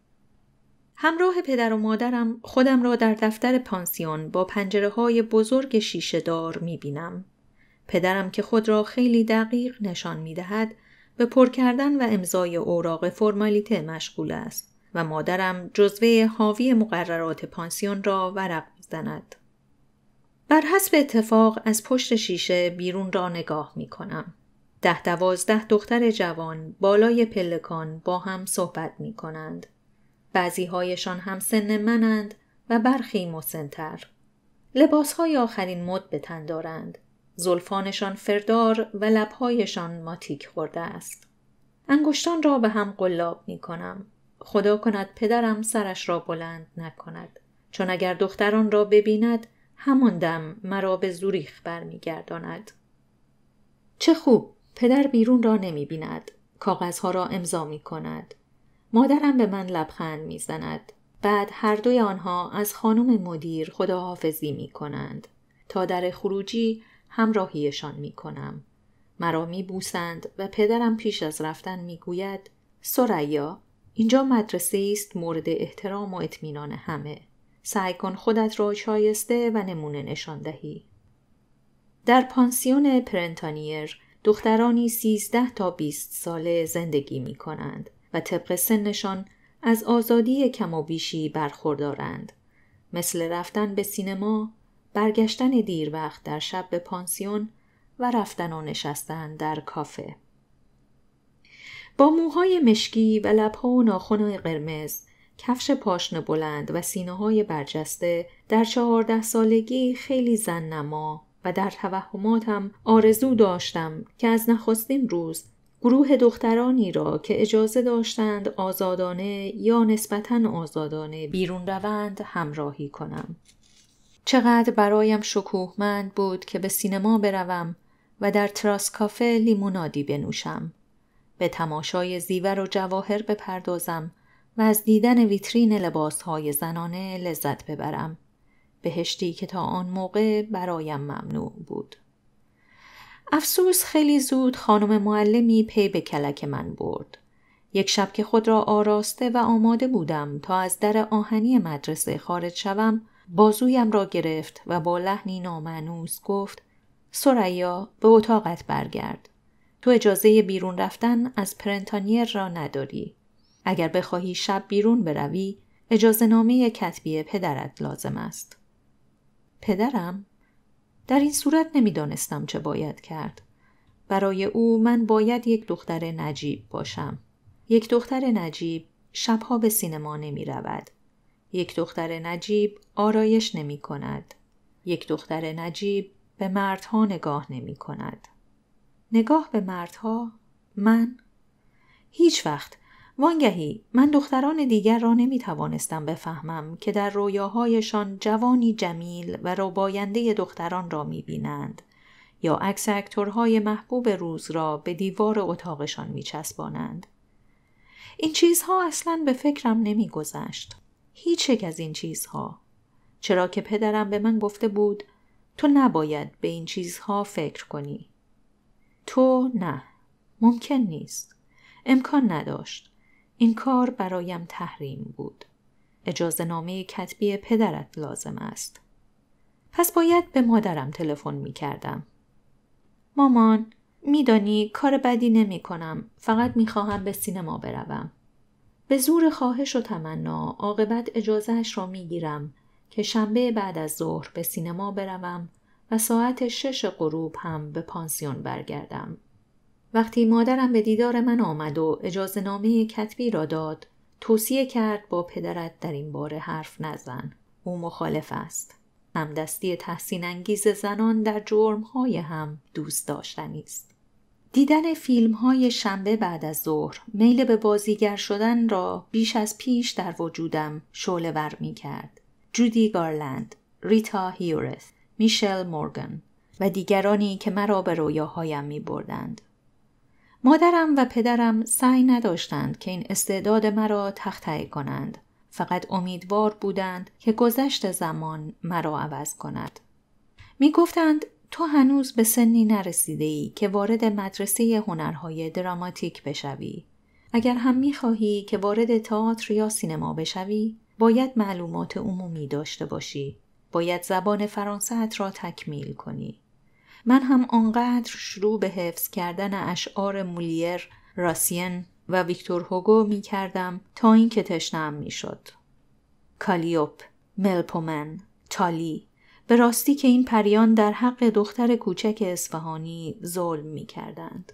همراه پدر و مادرم خودم را در دفتر پانسیون با پنجره های بزرگ شیشه دار می بینم. پدرم که خود را خیلی دقیق نشان می دهد به پر کردن و امضای اوراق فرمالیته مشغول است. و مادرم جزوه حاوی مقررات پانسیون را ورق میزند. بر حسب اتفاق از پشت شیشه بیرون را نگاه می کنم. ده دوازده دختر جوان بالای پلکان با هم صحبت می کنند. بعضی هایشان هم سن منند و برخی مسنتر. لباس های آخرین مد به تن دارند. زلفانشان فردار و لبهایشان ماتیک خورده است. انگشتان را به هم قلاب می کنم. خدا کند پدرم سرش را بلند نکند چون اگر دختران را ببیند همان دم مرا به زوریخ برمیگرداند چه خوب پدر بیرون را نمی کاغذها را امضا می کند مادرم به من لبخند میزند بعد هر دوی آنها از خانم مدیر خداحافظی می تا در خروجی همراهیشان می کنم مرا می بوسند و پدرم پیش از رفتن میگوید گوید سریا اینجا مدرسه است مورد احترام و اطمینان همه. سعی کن خودت را شایسته و نمونه نشان دهی. در پانسیون پرنتانیر دخترانی 13 تا 20 ساله زندگی می کنند و طبق سنشان از آزادی کم و بیشی برخوردارند. مثل رفتن به سینما، برگشتن دیر وقت در شب به پانسیون و رفتن و نشستن در کافه. با موهای مشکی و لبها و ناخنهای قرمز کفش پاشن بلند و سینه های برجسته در چهارده سالگی خیلی زن نما و در توهماتم آرزو داشتم که از نخستین روز گروه دخترانی را که اجازه داشتند آزادانه یا نسبتا آزادانه بیرون روند همراهی کنم. چقدر برایم شکوهمند بود که به سینما بروم و در تراس کافه لیمونادی بنوشم. به تماشای زیور و جواهر بپردازم و از دیدن ویترین لباسهای زنانه لذت ببرم. بهشتی که تا آن موقع برایم ممنوع بود. افسوس خیلی زود خانم معلمی پی به کلک من برد. یک شب که خود را آراسته و آماده بودم تا از در آهنی مدرسه خارج شوم، بازویم را گرفت و با لحنی نامعنوس گفت: سریا به اتاقت برگرد. تو اجازه بیرون رفتن از پرنتانیر را نداری. اگر بخواهی شب بیرون بروی اجازه نامه کتبی پدرت لازم است. پدرم؟ در این صورت نمیدانستم چه باید کرد. برای او من باید یک دختر نجیب باشم. یک دختر نجیب شبها به سینما نمی رود. یک دختر نجیب آرایش نمی کند. یک دختر نجیب به مردها نگاه نمی کند. نگاه به مردها من هیچ وقت وانگهی من دختران دیگر را نمی توانستم بفهمم که در رویاهایشان جوانی جمیل و روباینده دختران را می بینند یا عکس اکتورهای محبوب روز را به دیوار اتاقشان می چسبانند. این چیزها اصلا به فکرم نمی گذشت. هیچ یک از این چیزها. چرا که پدرم به من گفته بود تو نباید به این چیزها فکر کنی. تو نه ممکن نیست امکان نداشت این کار برایم تحریم بود اجازه نامه کتبی پدرت لازم است پس باید به مادرم تلفن می کردم مامان میدانی کار بدی نمی کنم فقط می خواهم به سینما بروم به زور خواهش و تمنا عاقبت اجازهش را می گیرم که شنبه بعد از ظهر به سینما بروم و ساعت شش غروب هم به پانسیون برگردم. وقتی مادرم به دیدار من آمد و اجازه نامه کتبی را داد توصیه کرد با پدرت در این باره حرف نزن. او مخالف است. دستی تحسین انگیز زنان در های هم دوست داشتنی است. دیدن فیلم های شنبه بعد از ظهر میل به بازیگر شدن را بیش از پیش در وجودم شعله ور می کرد. جودی گارلند، ریتا هیورث، میشل مورگان و دیگرانی که مرا به رویاهایم می بردند. مادرم و پدرم سعی نداشتند که این استعداد مرا تخته کنند. فقط امیدوار بودند که گذشت زمان مرا عوض کند. می گفتند تو هنوز به سنی نرسیده ای که وارد مدرسه هنرهای دراماتیک بشوی. اگر هم میخواهی که وارد تئاتر یا سینما بشوی، باید معلومات عمومی داشته باشی باید زبان فرانسهت را تکمیل کنی. من هم آنقدر شروع به حفظ کردن اشعار مولیر، راسین و ویکتور هوگو می کردم تا اینکه تشنم می شد. کالیوپ، ملپومن، تالی به راستی که این پریان در حق دختر کوچک اصفهانی ظلم می کردند.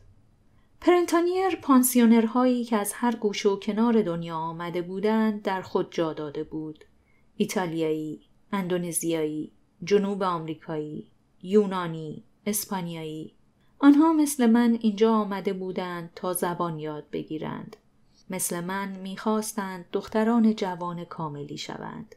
پرنتانیر پانسیونرهایی که از هر گوشه و کنار دنیا آمده بودند در خود جا داده بود. ایتالیایی، اندونزیایی، جنوب آمریکایی، یونانی، اسپانیایی آنها مثل من اینجا آمده بودند تا زبان یاد بگیرند. مثل من میخواستند دختران جوان کاملی شوند.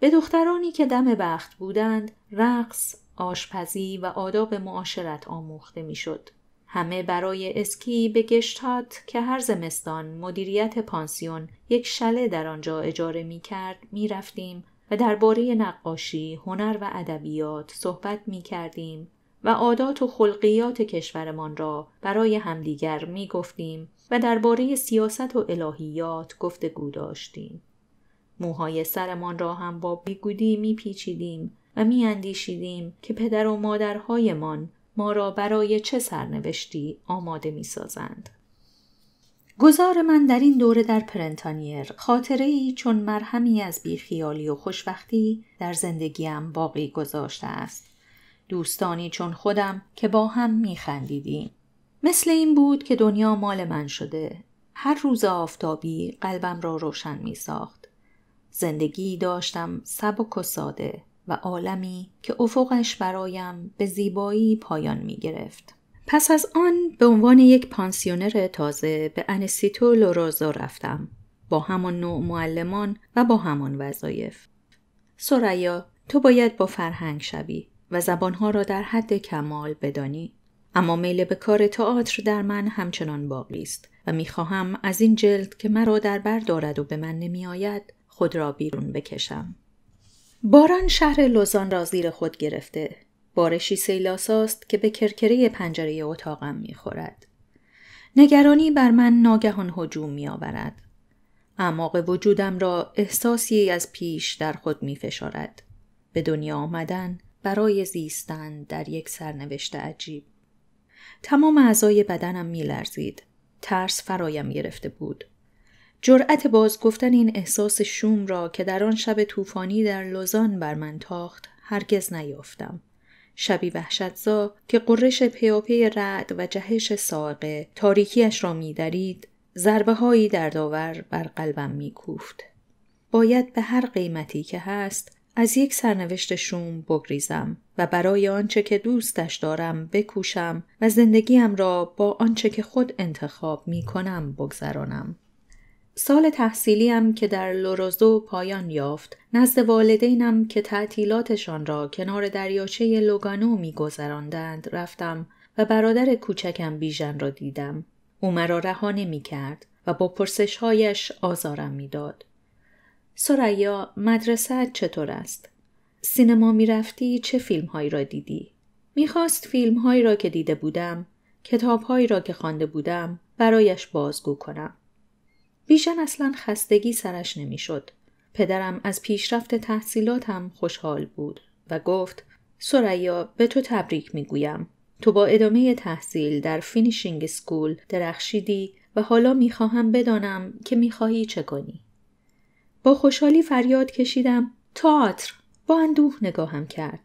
به دخترانی که دم بخت بودند رقص، آشپزی و آداب معاشرت آموخته میشد. همه برای اسکی به گشتات که هر زمستان مدیریت پانسیون یک شله در آنجا اجاره می کرد می رفتیم و درباره نقاشی، هنر و ادبیات صحبت می کردیم و عادات و خلقیات کشورمان را برای همدیگر می گفتیم و درباره سیاست و الهیات گفتگو داشتیم. موهای سرمان را هم با بیگودی می پیچیدیم و می اندیشیدیم که پدر و مادرهایمان ما را برای چه سرنوشتی آماده می سازند. گزار من در این دوره در پرنتانیر خاطره ای چون مرهمی از بیخیالی و خوشبختی در زندگیم باقی گذاشته است. دوستانی چون خودم که با هم میخندیدیم. مثل این بود که دنیا مال من شده. هر روز آفتابی قلبم را روشن میساخت. زندگی داشتم سبک و ساده و عالمی که افقش برایم به زیبایی پایان میگرفت. پس از آن به عنوان یک پانسیونر تازه به انسیتو لوروزو رفتم با همان نوع معلمان و با همان وظایف سریا تو باید با فرهنگ شوی و زبانها را در حد کمال بدانی اما میل به کار تئاتر در من همچنان باقی است و میخواهم از این جلد که مرا در بر دارد و به من نمیآید خود را بیرون بکشم باران شهر لوزان را زیر خود گرفته بارشی سیلاساست که به کرکره پنجره اتاقم میخورد. نگرانی بر من ناگهان هجوم آورد. اعماق وجودم را احساسی از پیش در خود می فشارد. به دنیا آمدن برای زیستن در یک سرنوشت عجیب. تمام اعضای بدنم می لرزید. ترس فرایم گرفته بود. جرأت باز گفتن این احساس شوم را که در آن شب طوفانی در لوزان بر من تاخت هرگز نیافتم. شبی وحشتزا که قرش پیاپی رعد و جهش ساقه تاریکیش را میدرید ضربه هایی دردآور بر قلبم میکوفت باید به هر قیمتی که هست از یک سرنوشت شوم بگریزم و برای آنچه که دوستش دارم بکوشم و زندگیم را با آنچه که خود انتخاب می کنم بگذرانم. سال تحصیلیم که در لوروزو پایان یافت نزد والدینم که تعطیلاتشان را کنار دریاچه لوگانو میگذراندند رفتم و برادر کوچکم بیژن را دیدم او مرا رها نمیکرد و با پرسشهایش آزارم میداد سریا مدرسه چطور است سینما میرفتی چه فیلمهایی را دیدی میخواست فیلمهایی را که دیده بودم کتابهایی را که خوانده بودم برایش بازگو کنم بیژن اصلا خستگی سرش نمیشد. پدرم از پیشرفت تحصیلاتم خوشحال بود و گفت سریا به تو تبریک میگویم تو با ادامه تحصیل در فینیشینگ سکول درخشیدی و حالا میخواهم بدانم که میخواهی چه کنی با خوشحالی فریاد کشیدم تئاتر با اندوه نگاهم کرد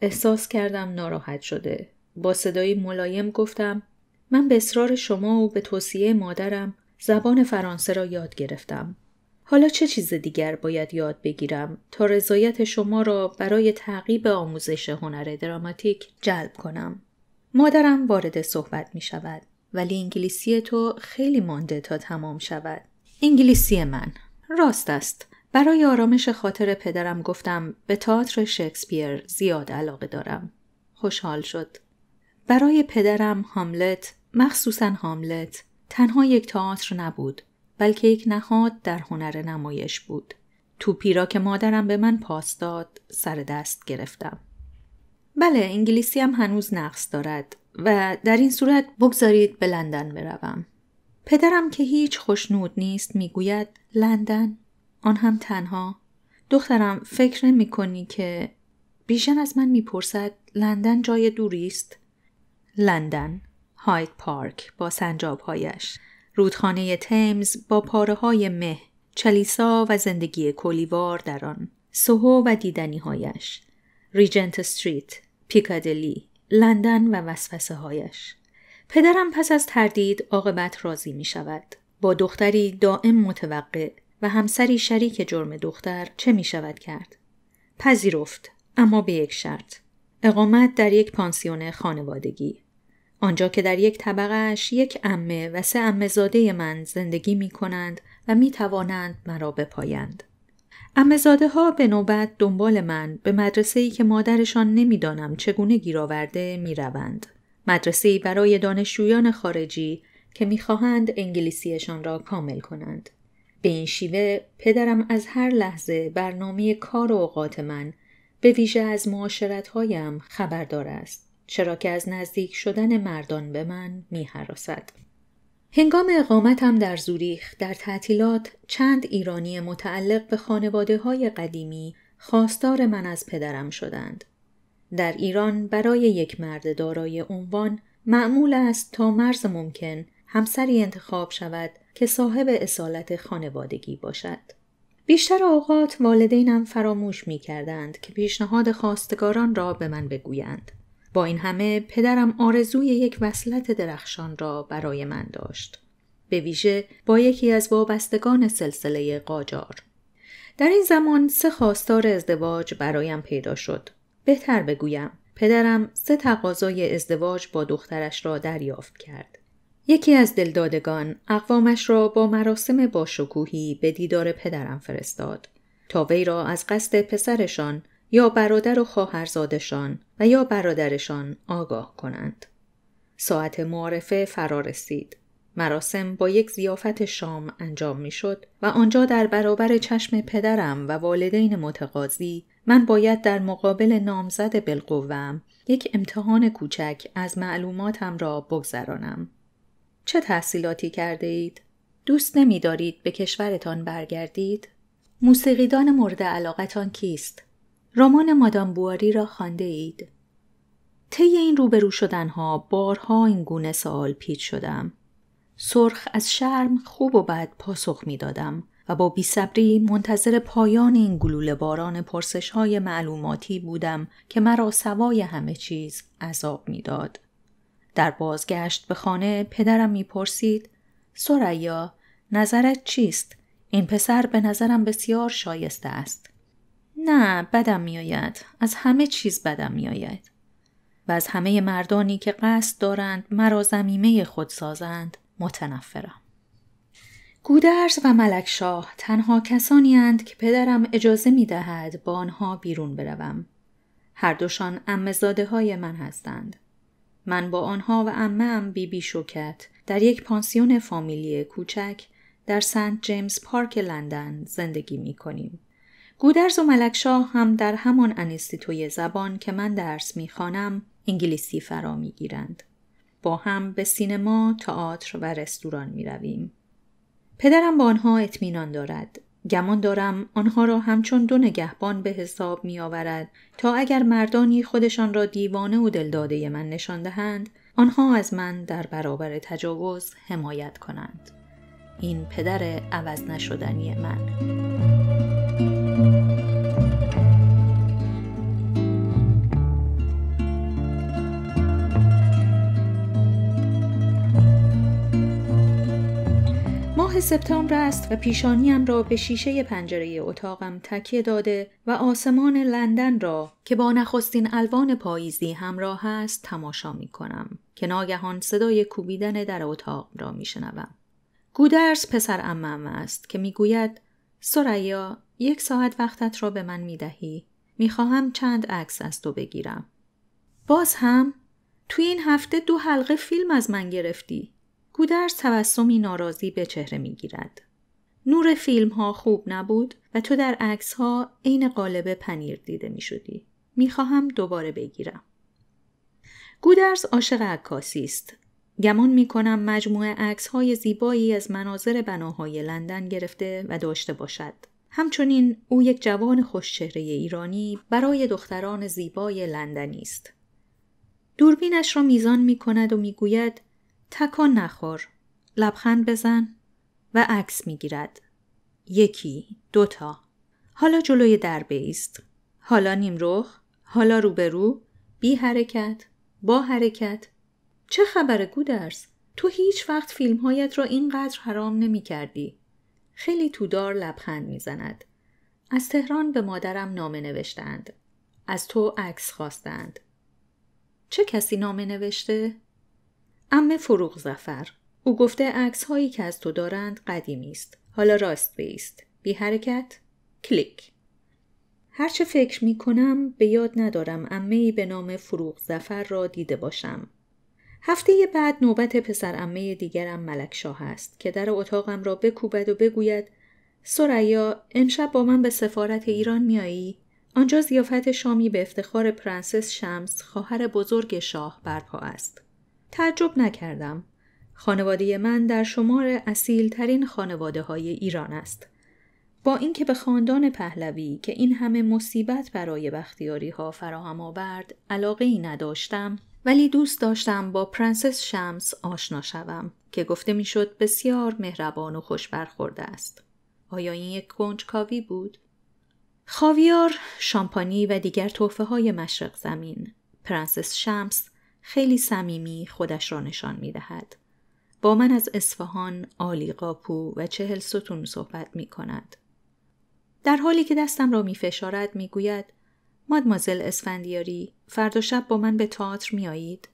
احساس کردم ناراحت شده با صدایی ملایم گفتم من به اصرار شما و به توصیه مادرم زبان فرانسه را یاد گرفتم. حالا چه چیز دیگر باید یاد بگیرم تا رضایت شما را برای تعقیب آموزش هنر دراماتیک جلب کنم؟ مادرم وارد صحبت می شود ولی انگلیسی تو خیلی مانده تا تمام شود. انگلیسی من راست است. برای آرامش خاطر پدرم گفتم به تئاتر شکسپیر زیاد علاقه دارم. خوشحال شد. برای پدرم هاملت مخصوصا هاملت تنها یک تئاتر نبود بلکه یک نهاد در هنر نمایش بود توپی را که مادرم به من پاس داد سر دست گرفتم بله انگلیسی هم هنوز نقص دارد و در این صورت بگذارید به لندن بروم پدرم که هیچ خوشنود نیست میگوید لندن آن هم تنها دخترم فکر نمی کنی که بیژن از من میپرسد لندن جای دوری است لندن هایت پارک با سنجابهایش رودخانه تیمز با پاره های مه چلیسا و زندگی کلیوار در آن سوهو و هایش. ریجنت استریت پیکادلی لندن و وسوسه هایش پدرم پس از تردید عاقبت راضی می شود با دختری دائم متوقع و همسری شریک جرم دختر چه می شود کرد پذیرفت اما به یک شرط اقامت در یک پانسیون خانوادگی آنجا که در یک طبقه یک امه و سه امه زاده من زندگی می کنند و می توانند مرا بپایند. امزاده ها به نوبت دنبال من به مدرسه ای که مادرشان نمیدانم چگونه گیرآورده می روند. مدرسه ای برای دانشجویان خارجی که میخواهند انگلیسیشان را کامل کنند. به این شیوه پدرم از هر لحظه برنامه کار و اوقات من به ویژه از هایم خبردار است. چرا که از نزدیک شدن مردان به من می حراسد. هنگام اقامتم در زوریخ در تعطیلات چند ایرانی متعلق به خانواده های قدیمی خواستار من از پدرم شدند. در ایران برای یک مرد دارای عنوان معمول است تا مرز ممکن همسری انتخاب شود که صاحب اصالت خانوادگی باشد. بیشتر اوقات والدینم فراموش می کردند که پیشنهاد خواستگاران را به من بگویند. با این همه پدرم آرزوی یک وصلت درخشان را برای من داشت. به ویژه با یکی از وابستگان سلسله قاجار. در این زمان سه خواستار ازدواج برایم پیدا شد. بهتر بگویم پدرم سه تقاضای ازدواج با دخترش را دریافت کرد. یکی از دلدادگان اقوامش را با مراسم باشکوهی به دیدار پدرم فرستاد تا وی را از قصد پسرشان یا برادر و خواهرزادشان و یا برادرشان آگاه کنند. ساعت معارفه فرا رسید. مراسم با یک زیافت شام انجام شد و آنجا در برابر چشم پدرم و والدین متقاضی من باید در مقابل نامزد بلقوم یک امتحان کوچک از معلوماتم را بگذرانم. چه تحصیلاتی کرده اید؟ دوست نمی دارید به کشورتان برگردید؟ موسیقیدان مورد علاقتان کیست؟ رمان مادام بواری را خانده اید. طی این روبرو شدنها بارها این گونه سوال پیچ شدم. سرخ از شرم خوب و بد پاسخ می دادم و با بیصبری منتظر پایان این گلوله باران پرسش های معلوماتی بودم که مرا سوای همه چیز عذاب میداد. در بازگشت به خانه پدرم پرسید سریا نظرت چیست؟ این پسر به نظرم بسیار شایسته است. نه بدم میآید از همه چیز بدم میآید و از همه مردانی که قصد دارند مرا زمیمه خود سازند متنفرم گودرز و ملکشاه تنها کسانی اند که پدرم اجازه می دهد با آنها بیرون بروم. هر دوشان امزاده های من هستند. من با آنها و امم بیبی بی شوکت در یک پانسیون فامیلی کوچک در سنت جیمز پارک لندن زندگی می کنیم. گودرز و ملکشاه هم در همان انستیتوی زبان که من درس میخوانم انگلیسی فرا میگیرند با هم به سینما تئاتر و رستوران رویم. پدرم با آنها اطمینان دارد گمان دارم آنها را همچون دو نگهبان به حساب می آورد تا اگر مردانی خودشان را دیوانه و دلداده من نشان دهند آنها از من در برابر تجاوز حمایت کنند این پدر عوض نشدنی من ماه سپتامبر است و پیشانیم را به شیشه پنجره اتاقم تکیه داده و آسمان لندن را که با نخستین الوان پاییزی همراه است تماشا می کنم که ناگهان صدای کوبیدن در اتاق را می شنوم. گودرز پسر امم است که می گوید سریا یک ساعت وقتت را به من می دهی. می خواهم چند عکس از تو بگیرم. باز هم توی این هفته دو حلقه فیلم از من گرفتی. گودرز توسمی ناراضی به چهره می گیرد. نور فیلم ها خوب نبود و تو در عکس ها عین قالب پنیر دیده می شدی. می خواهم دوباره بگیرم. گودرز عاشق عکاسی است. گمان می کنم مجموعه عکس های زیبایی از مناظر بناهای لندن گرفته و داشته باشد. همچنین او یک جوان خوشچهره ایرانی برای دختران زیبای لندنی است. دوربینش را میزان می کند و میگوید، تکان نخور لبخند بزن و عکس میگیرد یکی دوتا حالا جلوی در بیست حالا نیمرخ حالا روبرو بی حرکت با حرکت چه خبر گودرز تو هیچ وقت فیلمهایت را اینقدر حرام نمی کردی. خیلی تودار لبخند زند. از تهران به مادرم نامه نوشتند. از تو عکس خواستند. چه کسی نامه نوشته؟ ام فروغ زفر او گفته عکس هایی که از تو دارند قدیمی است حالا راست بیست بی حرکت کلیک هرچه فکر می کنم به یاد ندارم امه به نام فروغ زفر را دیده باشم هفته بعد نوبت پسر امه دیگرم ملک شاه است که در اتاقم را بکوبد و بگوید سریا امشب با من به سفارت ایران میایی آنجا زیافت شامی به افتخار پرنسس شمس خواهر بزرگ شاه برپا است تعجب نکردم. خانواده من در شمار اصیل ترین خانواده های ایران است. با اینکه به خاندان پهلوی که این همه مصیبت برای بختیاری ها فراهم آورد علاقه ای نداشتم ولی دوست داشتم با پرنسس شمس آشنا شوم که گفته میشد بسیار مهربان و خوش برخورده است. آیا این یک کنجکاوی بود؟ خاویار، شامپانی و دیگر توفه های مشرق زمین. پرنسس شمس خیلی صمیمی خودش را نشان می دهد. با من از اصفهان، آلی قاپو و چهل ستون صحبت می کند. در حالی که دستم را می فشارد می گوید مادمازل اسفندیاری فردا شب با من به تئاتر می آیید.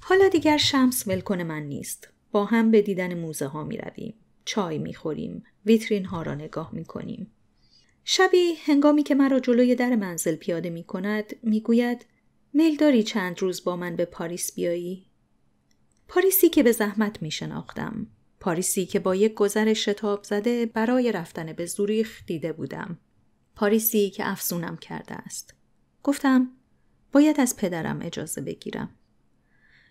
حالا دیگر شمس ولکن من نیست. با هم به دیدن موزه ها می رویم. چای می خوریم. ویترین ها را نگاه می کنیم. شبی هنگامی که مرا جلوی در منزل پیاده می کند می گوید میل داری چند روز با من به پاریس بیایی؟ پاریسی که به زحمت می شناختم. پاریسی که با یک گذر شتاب زده برای رفتن به زوریخ دیده بودم. پاریسی که افزونم کرده است. گفتم باید از پدرم اجازه بگیرم.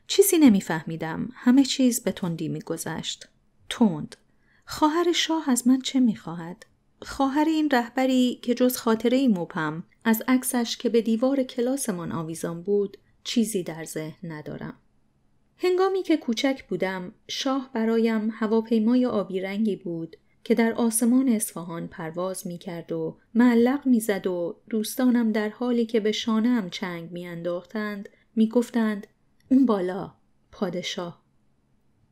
چیزی نمیفهمیدم. همه چیز به تندی میگذشت. تند. خواهر شاه از من چه میخواهد؟ خواهر این رهبری که جز خاطره ای مبهم از عکسش که به دیوار کلاسمان آویزان بود چیزی در ذهن ندارم. هنگامی که کوچک بودم شاه برایم هواپیمای آبی رنگی بود که در آسمان اصفهان پرواز می کرد و معلق می زد و دوستانم در حالی که به شانم چنگ می انداختند می گفتند اون بالا پادشاه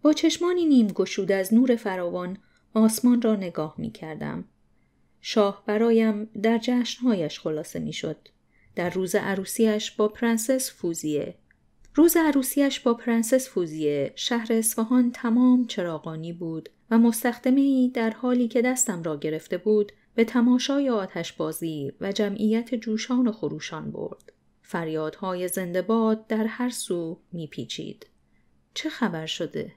با چشمانی نیم گشود از نور فراوان آسمان را نگاه می کردم شاه برایم در جشنهایش خلاصه میشد در روز عروسیش با پرنسس فوزیه روز عروسیش با پرنسس فوزیه شهر اصفهان تمام چراغانی بود و مستخدمه ای در حالی که دستم را گرفته بود به تماشای آتش بازی و جمعیت جوشان و خروشان برد. فریادهای زنده باد در هر سو میپیچید. چه خبر شده؟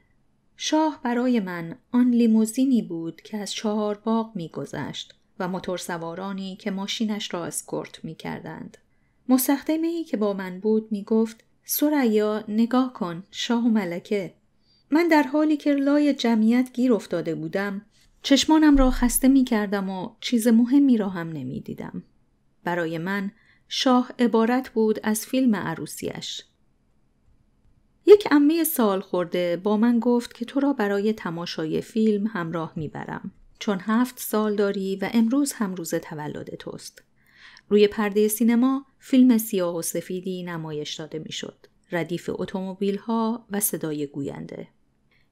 شاه برای من آن لیموزینی بود که از چهار باغ میگذشت و موتورسوارانی که ماشینش را اسکورت می کردند. مستخدمه ای که با من بود می گفت سریا نگاه کن شاه و ملکه من در حالی که لای جمعیت گیر افتاده بودم چشمانم را خسته می کردم و چیز مهمی را هم نمی دیدم. برای من شاه عبارت بود از فیلم عروسیش. یک امه سال خورده با من گفت که تو را برای تماشای فیلم همراه برم. چون هفت سال داری و امروز هم روز تولد توست. روی پرده سینما فیلم سیاه و سفیدی نمایش داده میشد. ردیف اتومبیل ها و صدای گوینده.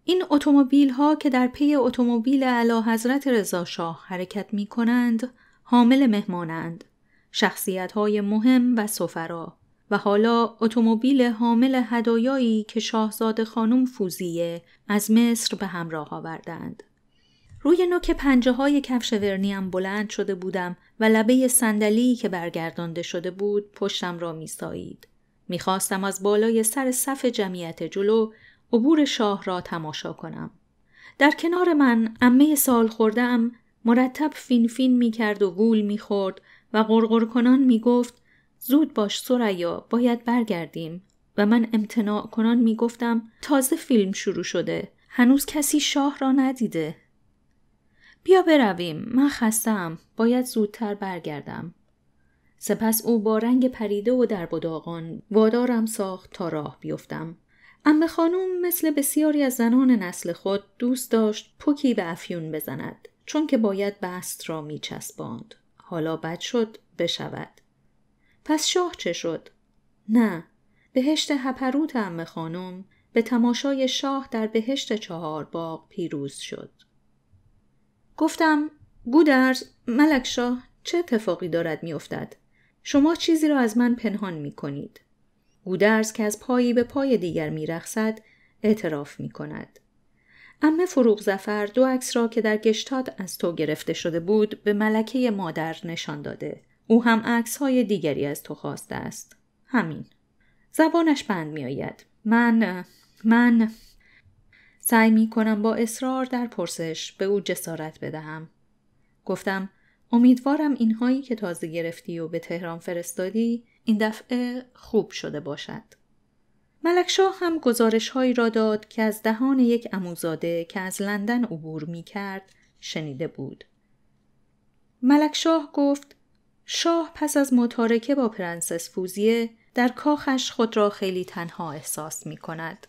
این اتومبیل ها که در پی اتومبیل علا حضرت رضا شاه حرکت می کنند، حامل مهمانند، شخصیت های مهم و سفرا و حالا اتومبیل حامل هدایایی که شاهزاده خانم فوزیه از مصر به همراه آوردند. روی نوک پنجه های کفش ورنیم بلند شده بودم و لبه صندلی که برگردانده شده بود پشتم را میسایید. میخواستم از بالای سر صف جمعیت جلو عبور شاه را تماشا کنم. در کنار من امه سال خوردم مرتب فین فین می کرد و گول می خورد و غرغر کنان می گفت زود باش سریا باید برگردیم و من امتناع کنان می گفتم تازه فیلم شروع شده هنوز کسی شاه را ندیده بیا برویم من خستم باید زودتر برگردم سپس او با رنگ پریده و در بداغان وادارم ساخت تا راه بیفتم اما خانوم مثل بسیاری از زنان نسل خود دوست داشت پوکی به افیون بزند چون که باید بست را چسباند. حالا بد شد بشود پس شاه چه شد نه بهشت هپروت امه خانم به تماشای شاه در بهشت چهار باغ پیروز شد گفتم گودرز ملک شاه چه اتفاقی دارد میافتد شما چیزی را از من پنهان می کنید. گودرز که از پایی به پای دیگر میرقصد اعتراف می کند. امه فروغ زفر دو عکس را که در گشتاد از تو گرفته شده بود به ملکه مادر نشان داده. او هم عکس های دیگری از تو خواسته است. همین. زبانش بند می آید. من من سعی می کنم با اصرار در پرسش به او جسارت بدهم. گفتم امیدوارم اینهایی که تازه گرفتی و به تهران فرستادی این دفعه خوب شده باشد. ملکشاه هم گزارش هایی را داد که از دهان یک اموزاده که از لندن عبور می کرد شنیده بود. ملکشاه گفت شاه پس از متارکه با پرنسس فوزیه در کاخش خود را خیلی تنها احساس می کند.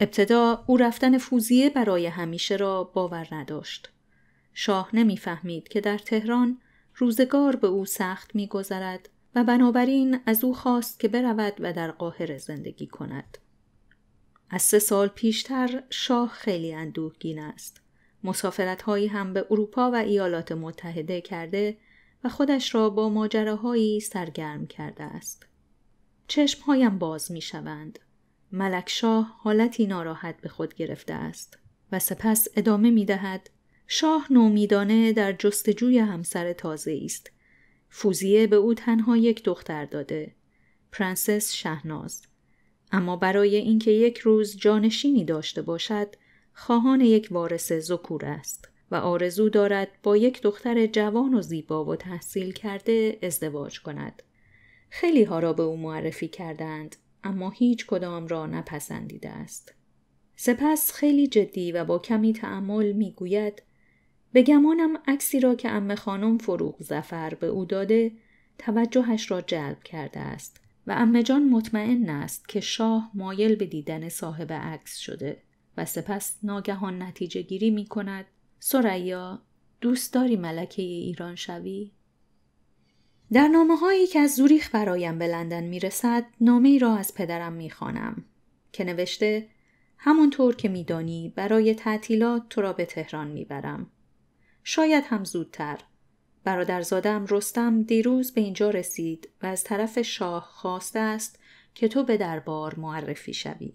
ابتدا او رفتن فوزیه برای همیشه را باور نداشت. شاه نمیفهمید که در تهران روزگار به او سخت میگذرد و بنابراین از او خواست که برود و در قاهره زندگی کند. از سه سال پیشتر شاه خیلی اندوهگین است. مسافرت هایی هم به اروپا و ایالات متحده کرده و خودش را با ماجراهایی سرگرم کرده است. چشمهایم باز می شوند. ملک شاه حالتی ناراحت به خود گرفته است و سپس ادامه می دهد شاه نومیدانه در جستجوی همسر تازه است. فوزیه به او تنها یک دختر داده پرنسس شهناز اما برای اینکه یک روز جانشینی داشته باشد خواهان یک وارث زکور است و آرزو دارد با یک دختر جوان و زیبا و تحصیل کرده ازدواج کند خیلی ها را به او معرفی کردند اما هیچ کدام را نپسندیده است. سپس خیلی جدی و با کمی تعمل میگوید به گمانم عکسی را که امه خانم فروغ زفر به او داده توجهش را جلب کرده است و امه جان مطمئن است که شاه مایل به دیدن صاحب عکس شده و سپس ناگهان نتیجه گیری می کند سریا دوست داری ملکه ایران شوی؟ در نامه هایی که از زوریخ برایم به لندن می رسد نامه ای را از پدرم می خانم که نوشته همونطور که میدانی برای تعطیلات تو را به تهران میبرم شاید هم زودتر برادرزادم رستم دیروز به اینجا رسید و از طرف شاه خواسته است که تو به دربار معرفی شوی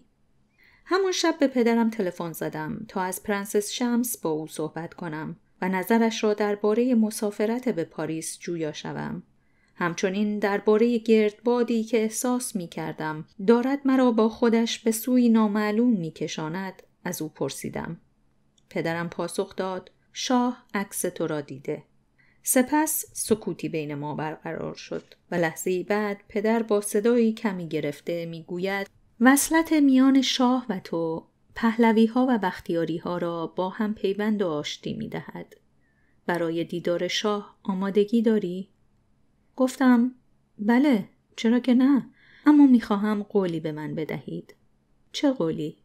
همون شب به پدرم تلفن زدم تا از پرنسس شمس با او صحبت کنم و نظرش را درباره مسافرت به پاریس جویا شوم همچنین درباره گردبادی که احساس می کردم دارد مرا با خودش به سوی نامعلوم می کشاند از او پرسیدم. پدرم پاسخ داد شاه عکس تو را دیده. سپس سکوتی بین ما برقرار شد و لحظه بعد پدر با صدایی کمی گرفته می گوید وصلت میان شاه و تو پهلوی ها و بختیاری ها را با هم پیوند و آشتی می دهد. برای دیدار شاه آمادگی داری؟ گفتم بله چرا که نه اما میخواهم قولی به من بدهید چه قولی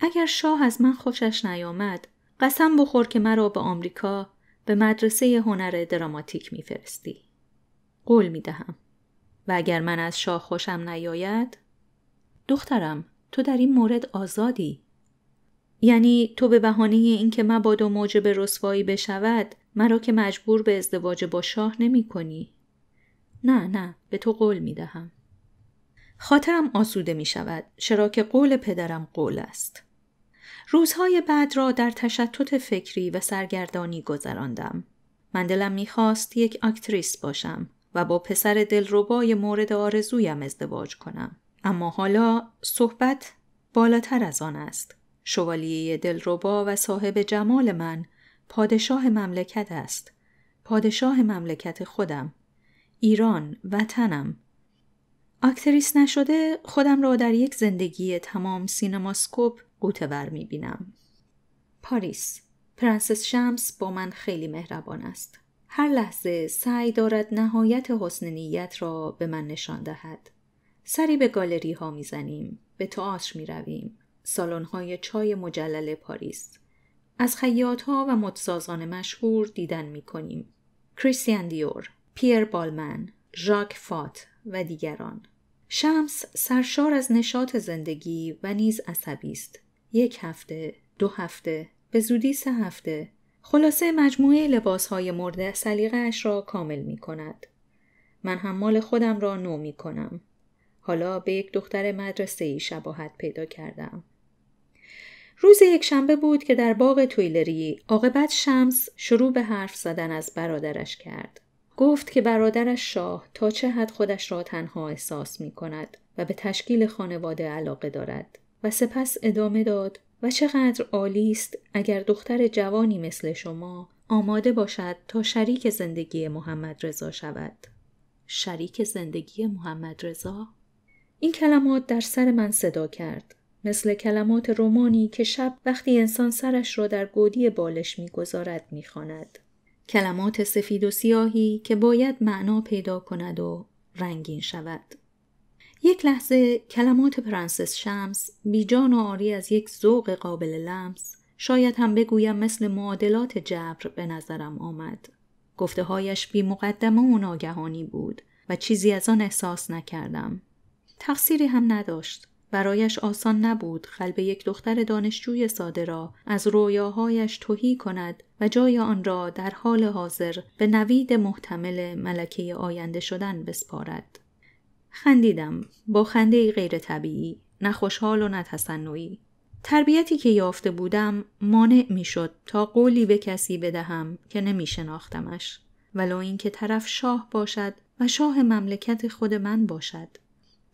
اگر شاه از من خوشش نیامد قسم بخور که مرا به آمریکا به مدرسه هنر دراماتیک میفرستی قول میدهم و اگر من از شاه خوشم نیاید دخترم تو در این مورد آزادی یعنی تو به بهانه اینکه مبادا موجب رسوایی بشود مرا که مجبور به ازدواج با شاه نمی کنی نه نه به تو قول می دهم. خاطرم آسوده می شود چرا که قول پدرم قول است. روزهای بعد را در تشتت فکری و سرگردانی گذراندم. من دلم میخواست یک اکتریس باشم و با پسر دلربای مورد آرزویم ازدواج کنم. اما حالا صحبت بالاتر از آن است. شوالیه دلربا و صاحب جمال من پادشاه مملکت است. پادشاه مملکت خودم. ایران وطنم آکتریس نشده خودم را در یک زندگی تمام سینماسکوپ می بینم. پاریس پرنسس شمس با من خیلی مهربان است هر لحظه سعی دارد نهایت حسن نیت را به من نشان دهد سری به گالری ها زنیم، به تئاتر می رویم سالن های چای مجلل پاریس از خیاط ها و مدسازان مشهور دیدن می کنیم دیور پیر بالمن، ژاک فات و دیگران شمس سرشار از نشاط زندگی و نیز عصبی است. یک هفته، دو هفته، به زودی سه هفته. خلاصه مجموعه لباسهای مرده اش را کامل می کند. من هم مال خودم را نو می کنم. حالا به یک دختر مدرسه ای شباهت پیدا کردم. روز یک شنبه بود که در باغ تویلری عاقبت شمس شروع به حرف زدن از برادرش کرد. گفت که برادرش شاه تا چه حد خودش را تنها احساس می کند و به تشکیل خانواده علاقه دارد و سپس ادامه داد و چقدر عالی است اگر دختر جوانی مثل شما آماده باشد تا شریک زندگی محمد رضا شود شریک زندگی محمد رضا این کلمات در سر من صدا کرد مثل کلمات رومانی که شب وقتی انسان سرش را در گودی بالش میگذارد میخواند کلمات سفید و سیاهی که باید معنا پیدا کند و رنگین شود. یک لحظه کلمات پرنسس شمس جان و آری از یک ذوق قابل لمس شاید هم بگویم مثل معادلات جبر به نظرم آمد. گفته هایش بی مقدمه و ناگهانی بود و چیزی از آن احساس نکردم. تقصیری هم نداشت. برایش آسان نبود قلب یک دختر دانشجوی ساده را از رویاهایش توهی کند و جای آن را در حال حاضر به نوید محتمل ملکه آینده شدن بسپارد. خندیدم با خنده غیر طبیعی نه خوشحال و نه تربیتی که یافته بودم مانع میشد تا قولی به کسی بدهم که نمی شناختمش ولو اینکه طرف شاه باشد و شاه مملکت خود من باشد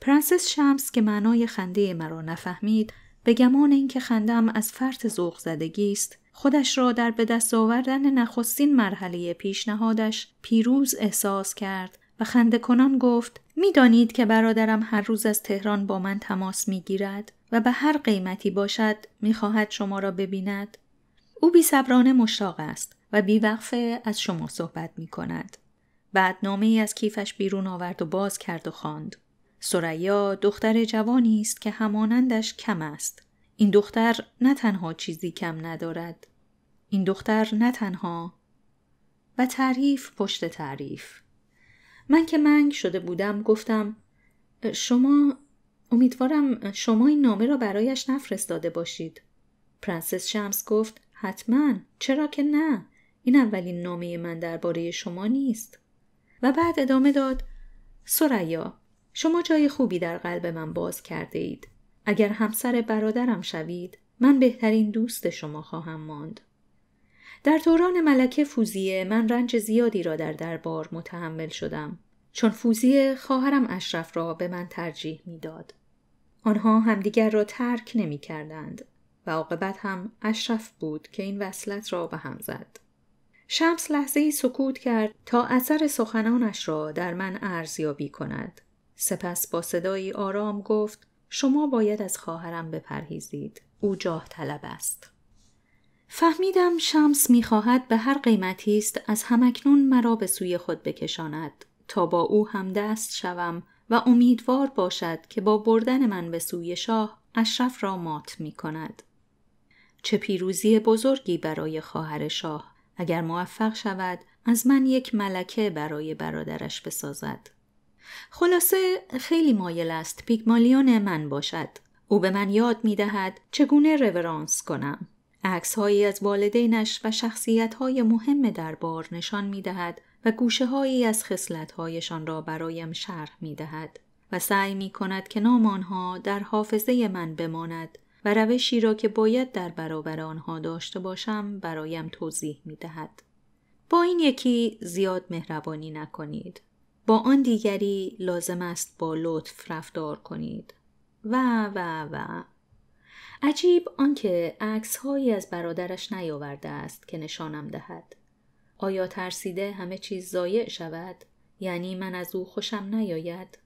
پرنسس شمس که معنای خنده مرا نفهمید به گمان اینکه خندم از فرط ذوق زدگی است خودش را در به دست آوردن نخستین مرحله پیشنهادش پیروز احساس کرد و خنده کنان گفت میدانید که برادرم هر روز از تهران با من تماس میگیرد و به هر قیمتی باشد میخواهد شما را ببیند او صبرانه مشتاق است و بیوقفه از شما صحبت می کند. بعد نامه ای از کیفش بیرون آورد و باز کرد و خواند. سریا دختر جوانی است که همانندش کم است این دختر نه تنها چیزی کم ندارد این دختر نه تنها و تعریف پشت تعریف من که منگ شده بودم گفتم شما امیدوارم شما این نامه را برایش نفرستاده باشید پرنسس شمس گفت حتما چرا که نه این اولین نامه من درباره شما نیست و بعد ادامه داد سریا شما جای خوبی در قلب من باز کرده اید. اگر همسر برادرم شوید من بهترین دوست شما خواهم ماند. در دوران ملکه فوزیه من رنج زیادی را در دربار متحمل شدم چون فوزیه خواهرم اشرف را به من ترجیح میداد. آنها همدیگر را ترک نمی کردند و عاقبت هم اشرف بود که این وصلت را به هم زد. شمس لحظه ای سکوت کرد تا اثر سخنانش را در من ارزیابی کند. سپس با صدایی آرام گفت شما باید از خواهرم بپرهیزید او جاه طلب است فهمیدم شمس میخواهد به هر قیمتی است از همکنون مرا به سوی خود بکشاند تا با او همدست شوم و امیدوار باشد که با بردن من به سوی شاه اشرف را مات می کند. چه پیروزی بزرگی برای خواهر شاه اگر موفق شود از من یک ملکه برای برادرش بسازد. خلاصه خیلی مایل است پیگمالیون من باشد او به من یاد می دهد چگونه رورانس کنم عکس از والدینش و شخصیت های مهم دربار نشان می دهد و گوشه هایی از خصلت هایشان را برایم شرح می دهد و سعی می کند که نام آنها در حافظه من بماند و روشی را که باید در برابر آنها داشته باشم برایم توضیح می دهد. با این یکی زیاد مهربانی نکنید. با آن دیگری لازم است با لطف رفتار کنید و و و عجیب آنکه عکسهایی از برادرش نیاورده است که نشانم دهد آیا ترسیده همه چیز ضایع شود یعنی من از او خوشم نیاید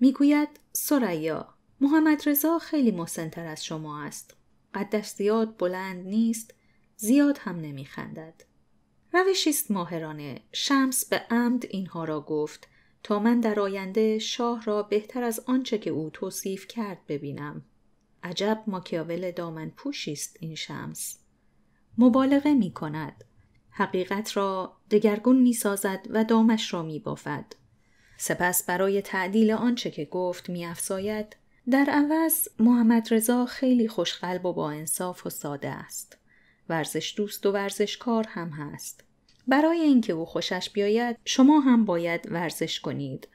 میگوید سریا محمد رضا خیلی مسنتر از شما است قدش زیاد بلند نیست زیاد هم نمیخندد روشی است ماهرانه شمس به عمد اینها را گفت تا من در آینده شاه را بهتر از آنچه که او توصیف کرد ببینم عجب ماکیاول دامن است این شمس مبالغه می کند حقیقت را دگرگون می سازد و دامش را می بافد سپس برای تعدیل آنچه که گفت می افزاید در عوض محمد رضا خیلی خوشقلب و با انصاف و ساده است ورزش دوست و ورزشکار هم هست برای اینکه او خوشش بیاید شما هم باید ورزش کنید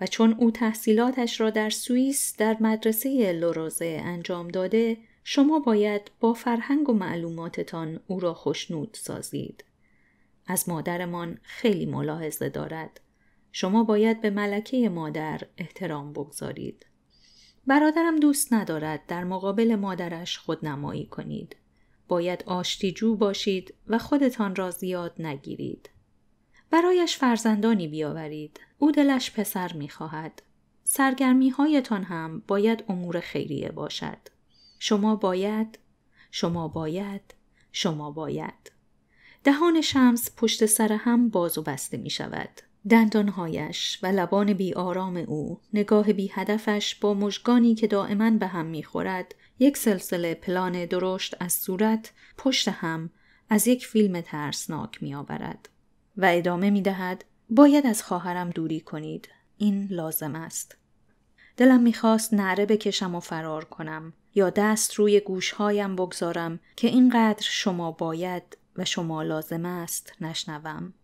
و چون او تحصیلاتش را در سوئیس در مدرسه لوروزه انجام داده شما باید با فرهنگ و معلوماتتان او را خوشنود سازید از مادرمان خیلی ملاحظه دارد شما باید به ملکه مادر احترام بگذارید برادرم دوست ندارد در مقابل مادرش خودنمایی کنید باید آشتیجو باشید و خودتان را زیاد نگیرید. برایش فرزندانی بیاورید. او دلش پسر خواهد. سرگرمی هایتان هم باید امور خیریه باشد. شما باید، شما باید، شما باید. دهان شمس پشت سر هم باز و بسته می شود. دندانهایش و لبان بی آرام او، نگاه بی هدفش با مژگانی که دائما به هم می خورد یک سلسله پلان درشت از صورت پشت هم از یک فیلم ترسناک می آورد و ادامه می دهد باید از خواهرم دوری کنید این لازم است دلم میخواست نعره بکشم و فرار کنم یا دست روی گوشهایم بگذارم که اینقدر شما باید و شما لازم است نشنوم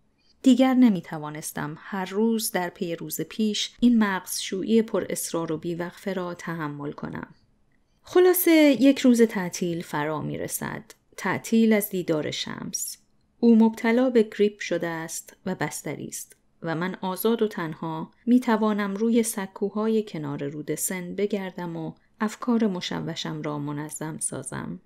دیگر نمی توانستم هر روز در پی روز پیش این مغزشویی پر اصرار و بیوقفه را تحمل کنم. خلاصه یک روز تعطیل فرا می رسد. تعطیل از دیدار شمس. او مبتلا به گریپ شده است و بستری است و من آزاد و تنها می توانم روی سکوهای کنار رود سن بگردم و افکار مشوشم را منظم سازم.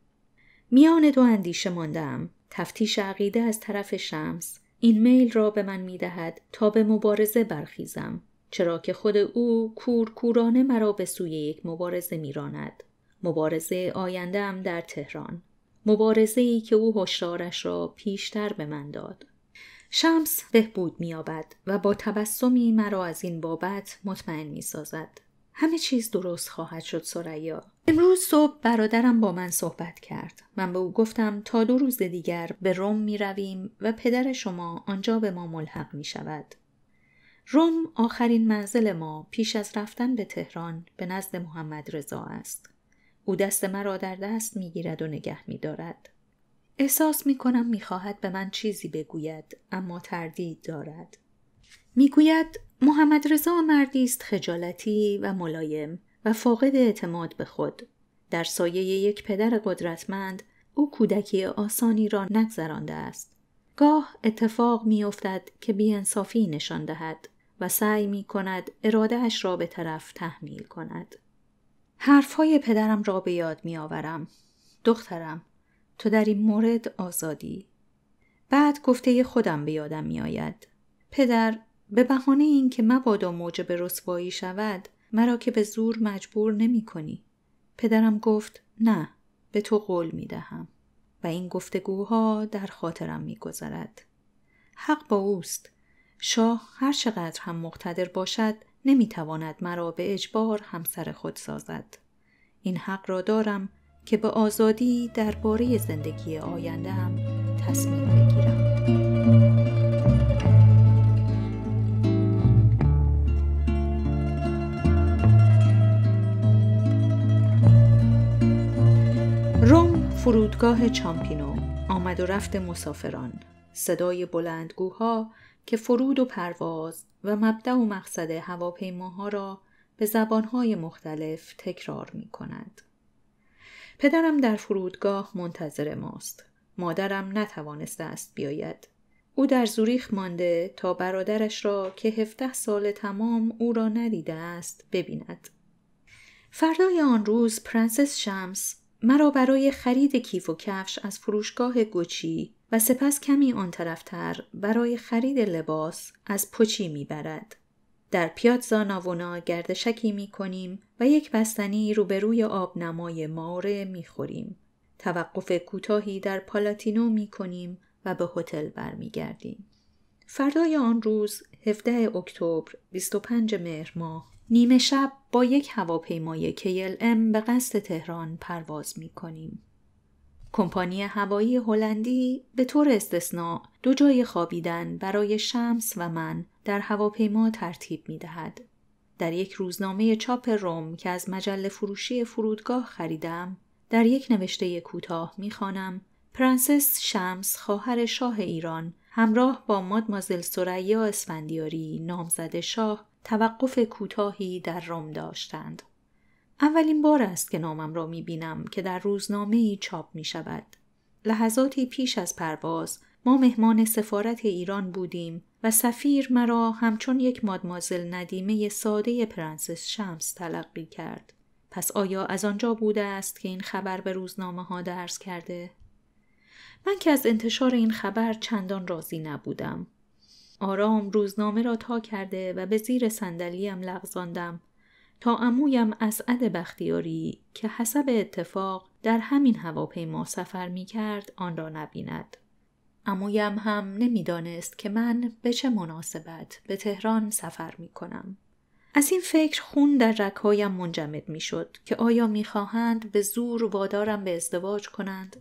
میان دو اندیشه ماندم. تفتیش عقیده از طرف شمس این میل را به من می دهد تا به مبارزه برخیزم چرا که خود او کورکورانه مرا به سوی یک مبارزه میراند مبارزه هم در تهران مبارزه ای که او هشدارش را پیشتر به من داد شمس بهبود مییابد و با تبسمی مرا از این بابت مطمئن میسازد همه چیز درست خواهد شد سریا امروز صبح برادرم با من صحبت کرد من به او گفتم تا دو روز دیگر به روم می رویم و پدر شما آنجا به ما ملحق می شود روم آخرین منزل ما پیش از رفتن به تهران به نزد محمد رضا است او دست مرا در دست می گیرد و نگه می دارد. احساس می کنم می خواهد به من چیزی بگوید اما تردید دارد. می گوید محمد رضا مردی است خجالتی و ملایم و فاقد اعتماد به خود. در سایه یک پدر قدرتمند او کودکی آسانی را نگذرانده است. گاه اتفاق می افتد که بیانصافی نشان دهد و سعی می کند ارادهش را به طرف تحمیل کند. حرفهای پدرم را به یاد می آورم. دخترم تو در این مورد آزادی. بعد گفته خودم به یادم می آید. پدر به بهانه اینکه مبادا موجب رسوایی شود مرا که به زور مجبور نمی کنی. پدرم گفت نه به تو قول می دهم و این گفتگوها در خاطرم می گذرد. حق با اوست. شاه هر چقدر هم مقتدر باشد نمیتواند مرا به اجبار همسر خود سازد این حق را دارم که به آزادی درباره زندگی آینده هم تصمیم بگیرم روم فرودگاه چامپینو آمد و رفت مسافران صدای بلندگوها که فرود و پرواز و مبدع و مقصد هواپیماها را به زبانهای مختلف تکرار می کند. پدرم در فرودگاه منتظر ماست. مادرم نتوانسته است بیاید. او در زوریخ مانده تا برادرش را که 17 سال تمام او را ندیده است ببیند. فردای آن روز پرنسس شمس مرا برای خرید کیف و کفش از فروشگاه گوچی و سپس کمی آن طرفتر برای خرید لباس از پچی برد. در پیاتزا ناوونا گردشکی می کنیم و یک بستنی روبروی آبنمای ماره می خوریم. توقف کوتاهی در پالاتینو می کنیم و به هتل برمیگردیم. فردای آن روز 17 اکتبر 25 مهر ماه نیمه شب با یک هواپیمای KLM به قصد تهران پرواز می کنیم. کمپانی هوایی هلندی به طور استثناء دو جای خوابیدن برای شمس و من در هواپیما ترتیب می دهد. در یک روزنامه چاپ روم که از مجله فروشی فرودگاه خریدم، در یک نوشته کوتاه میخوانم پرنسس شمس خواهر شاه ایران همراه با مادمازل سریا اسفندیاری نامزد شاه توقف کوتاهی در روم داشتند. اولین بار است که نامم را می بینم که در روزنامه ای چاپ می شود. لحظاتی پیش از پرواز ما مهمان سفارت ایران بودیم و سفیر مرا همچون یک مادمازل ندیمه ساده پرنسس شمس تلقی کرد. پس آیا از آنجا بوده است که این خبر به روزنامه ها درس کرده؟ من که از انتشار این خبر چندان راضی نبودم. آرام روزنامه را تا کرده و به زیر صندلیام لغزاندم تا امویم اسعد بختیاری که حسب اتفاق در همین هواپیما سفر می کرد آن را نبیند. امویم هم نمیدانست که من به چه مناسبت به تهران سفر می کنم. از این فکر خون در رکایم منجمد می شد که آیا می خواهند به زور وادارم به ازدواج کنند؟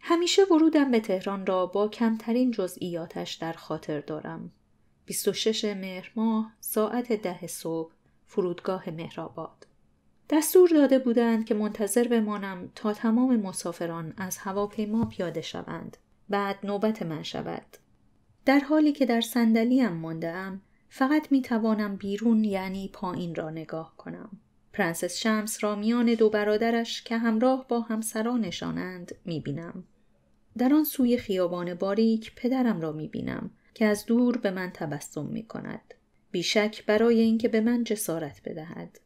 همیشه ورودم به تهران را با کمترین جزئیاتش در خاطر دارم. 26 مهر ماه ساعت ده صبح فرودگاه مهرآباد دستور داده بودند که منتظر بمانم تا تمام مسافران از هواپیما پیاده شوند بعد نوبت من شود در حالی که در مانده ماندهام فقط می بیرون یعنی پایین را نگاه کنم پرنسس شمس را میان دو برادرش که همراه با همسرانشانند می بینم. در آن سوی خیابان باریک پدرم را می بینم که از دور به من تبسم می کند. بیشک برای اینکه به من جسارت بدهد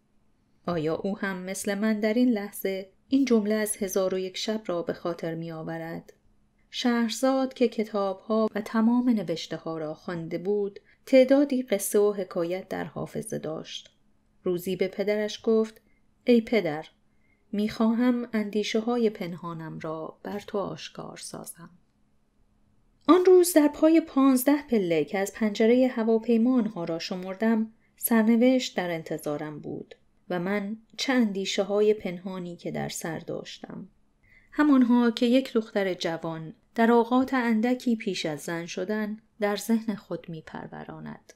آیا او هم مثل من در این لحظه این جمله از هزار و یک شب را به خاطر می آورد شهرزاد که ها و تمام نوشته ها را خوانده بود تعدادی قصه و حکایت در حافظه داشت روزی به پدرش گفت ای پدر میخواهم اندیشه های پنهانم را بر تو آشکار سازم آن روز در پای پانزده پله که از پنجره هواپیما ها را شمردم سرنوشت در انتظارم بود و من چه های پنهانی که در سر داشتم همانها که یک دختر جوان در اوقات اندکی پیش از زن شدن در ذهن خود می پروراند.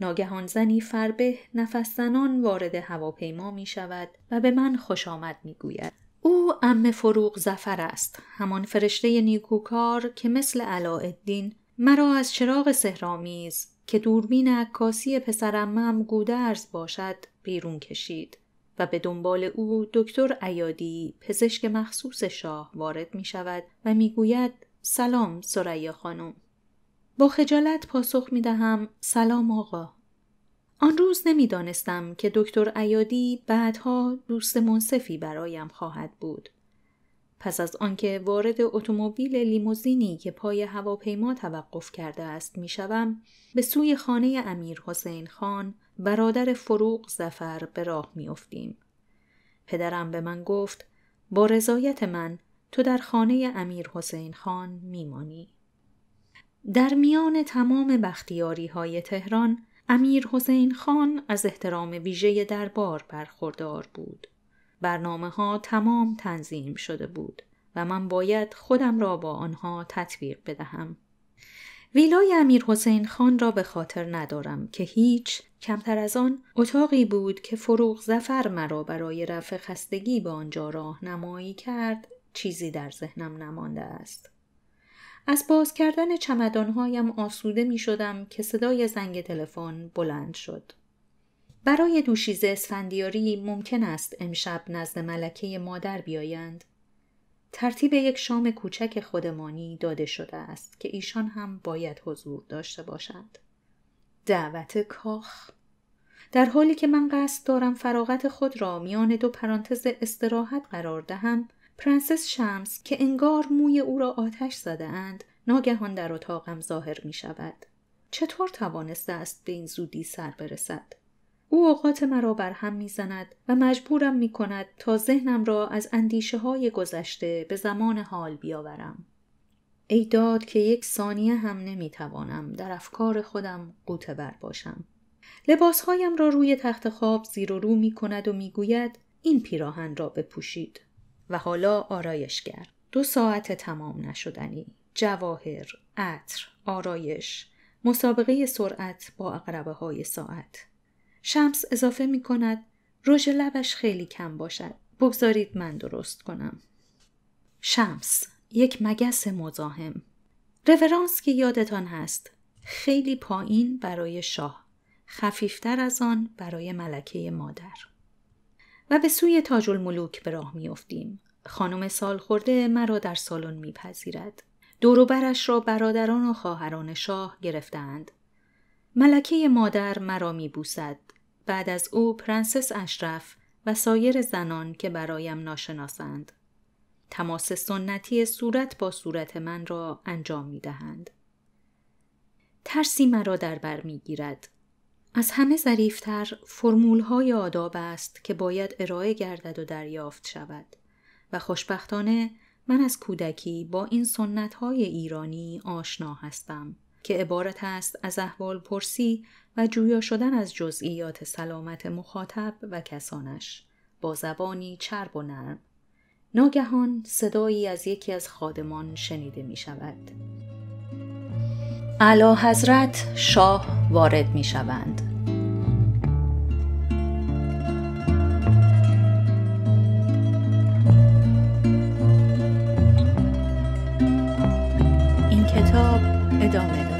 ناگهان زنی فربه نفس وارد هواپیما می شود و به من خوش آمد می گوید. او ام فروغ زفر است همان فرشته نیکوکار که مثل علاءالدین مرا از چراغ سهرامیز که دوربین عکاسی پسرمم گودرز باشد بیرون کشید و به دنبال او دکتر ایادی پزشک مخصوص شاه وارد می شود و می گوید سلام سریا خانم با خجالت پاسخ می دهم سلام آقا آن روز نمیدانستم که دکتر ایادی بعدها دوست منصفی برایم خواهد بود. پس از آنکه وارد اتومبیل لیموزینی که پای هواپیما توقف کرده است میشوم به سوی خانه امیر حسین خان برادر فروغ زفر به راه میافتیم پدرم به من گفت با رضایت من تو در خانه امیر حسین خان میمانی در میان تمام بختیاری های تهران امیر حسین خان از احترام ویژه دربار برخوردار بود. برنامه ها تمام تنظیم شده بود و من باید خودم را با آنها تطبیق بدهم. ویلای امیر حسین خان را به خاطر ندارم که هیچ کمتر از آن اتاقی بود که فروغ زفر مرا برای رفع خستگی به آنجا راهنمایی کرد چیزی در ذهنم نمانده است. از باز کردن چمدانهایم آسوده می شدم که صدای زنگ تلفن بلند شد. برای دوشیزه اسفندیاری ممکن است امشب نزد ملکه مادر بیایند. ترتیب یک شام کوچک خودمانی داده شده است که ایشان هم باید حضور داشته باشند. دعوت کاخ در حالی که من قصد دارم فراغت خود را میان دو پرانتز استراحت قرار دهم پرنسس شمس که انگار موی او را آتش زده اند ناگهان در اتاقم ظاهر می شود. چطور توانسته است به این زودی سر برسد؟ او اوقات مرا بر هم زند و مجبورم می کند تا ذهنم را از اندیشه های گذشته به زمان حال بیاورم. ای داد که یک ثانیه هم توانم در افکار خودم قوته بر باشم. لباسهایم را روی تخت خواب زیر و رو می کند و گوید این پیراهن را بپوشید. و حالا آرایشگر دو ساعت تمام نشدنی جواهر عطر آرایش مسابقه سرعت با اقربه های ساعت شمس اضافه می کند رژ لبش خیلی کم باشد بگذارید من درست کنم شمس یک مگس مزاحم رورانس که یادتان هست خیلی پایین برای شاه خفیفتر از آن برای ملکه مادر و به سوی تاج الملوک به راه میافتیم خانم سالخورده مرا در سالن میپذیرد دوروبرش را برادران و خواهران شاه گرفتند ملکه مادر مرا میبوسد بعد از او پرنسس اشرف و سایر زنان که برایم ناشناسند تماس سنتی صورت با صورت من را انجام می دهند. ترسی مرا در بر می گیرد. از همه ظریفتر های آداب است که باید ارائه گردد و دریافت شود و خوشبختانه من از کودکی با این سنت های ایرانی آشنا هستم که عبارت است از احوال پرسی و جویا شدن از جزئیات سلامت مخاطب و کسانش با زبانی چرب و نرم ناگهان صدایی از یکی از خادمان شنیده می شود. علا حضرت شاه وارد می شوند. این کتاب ادامه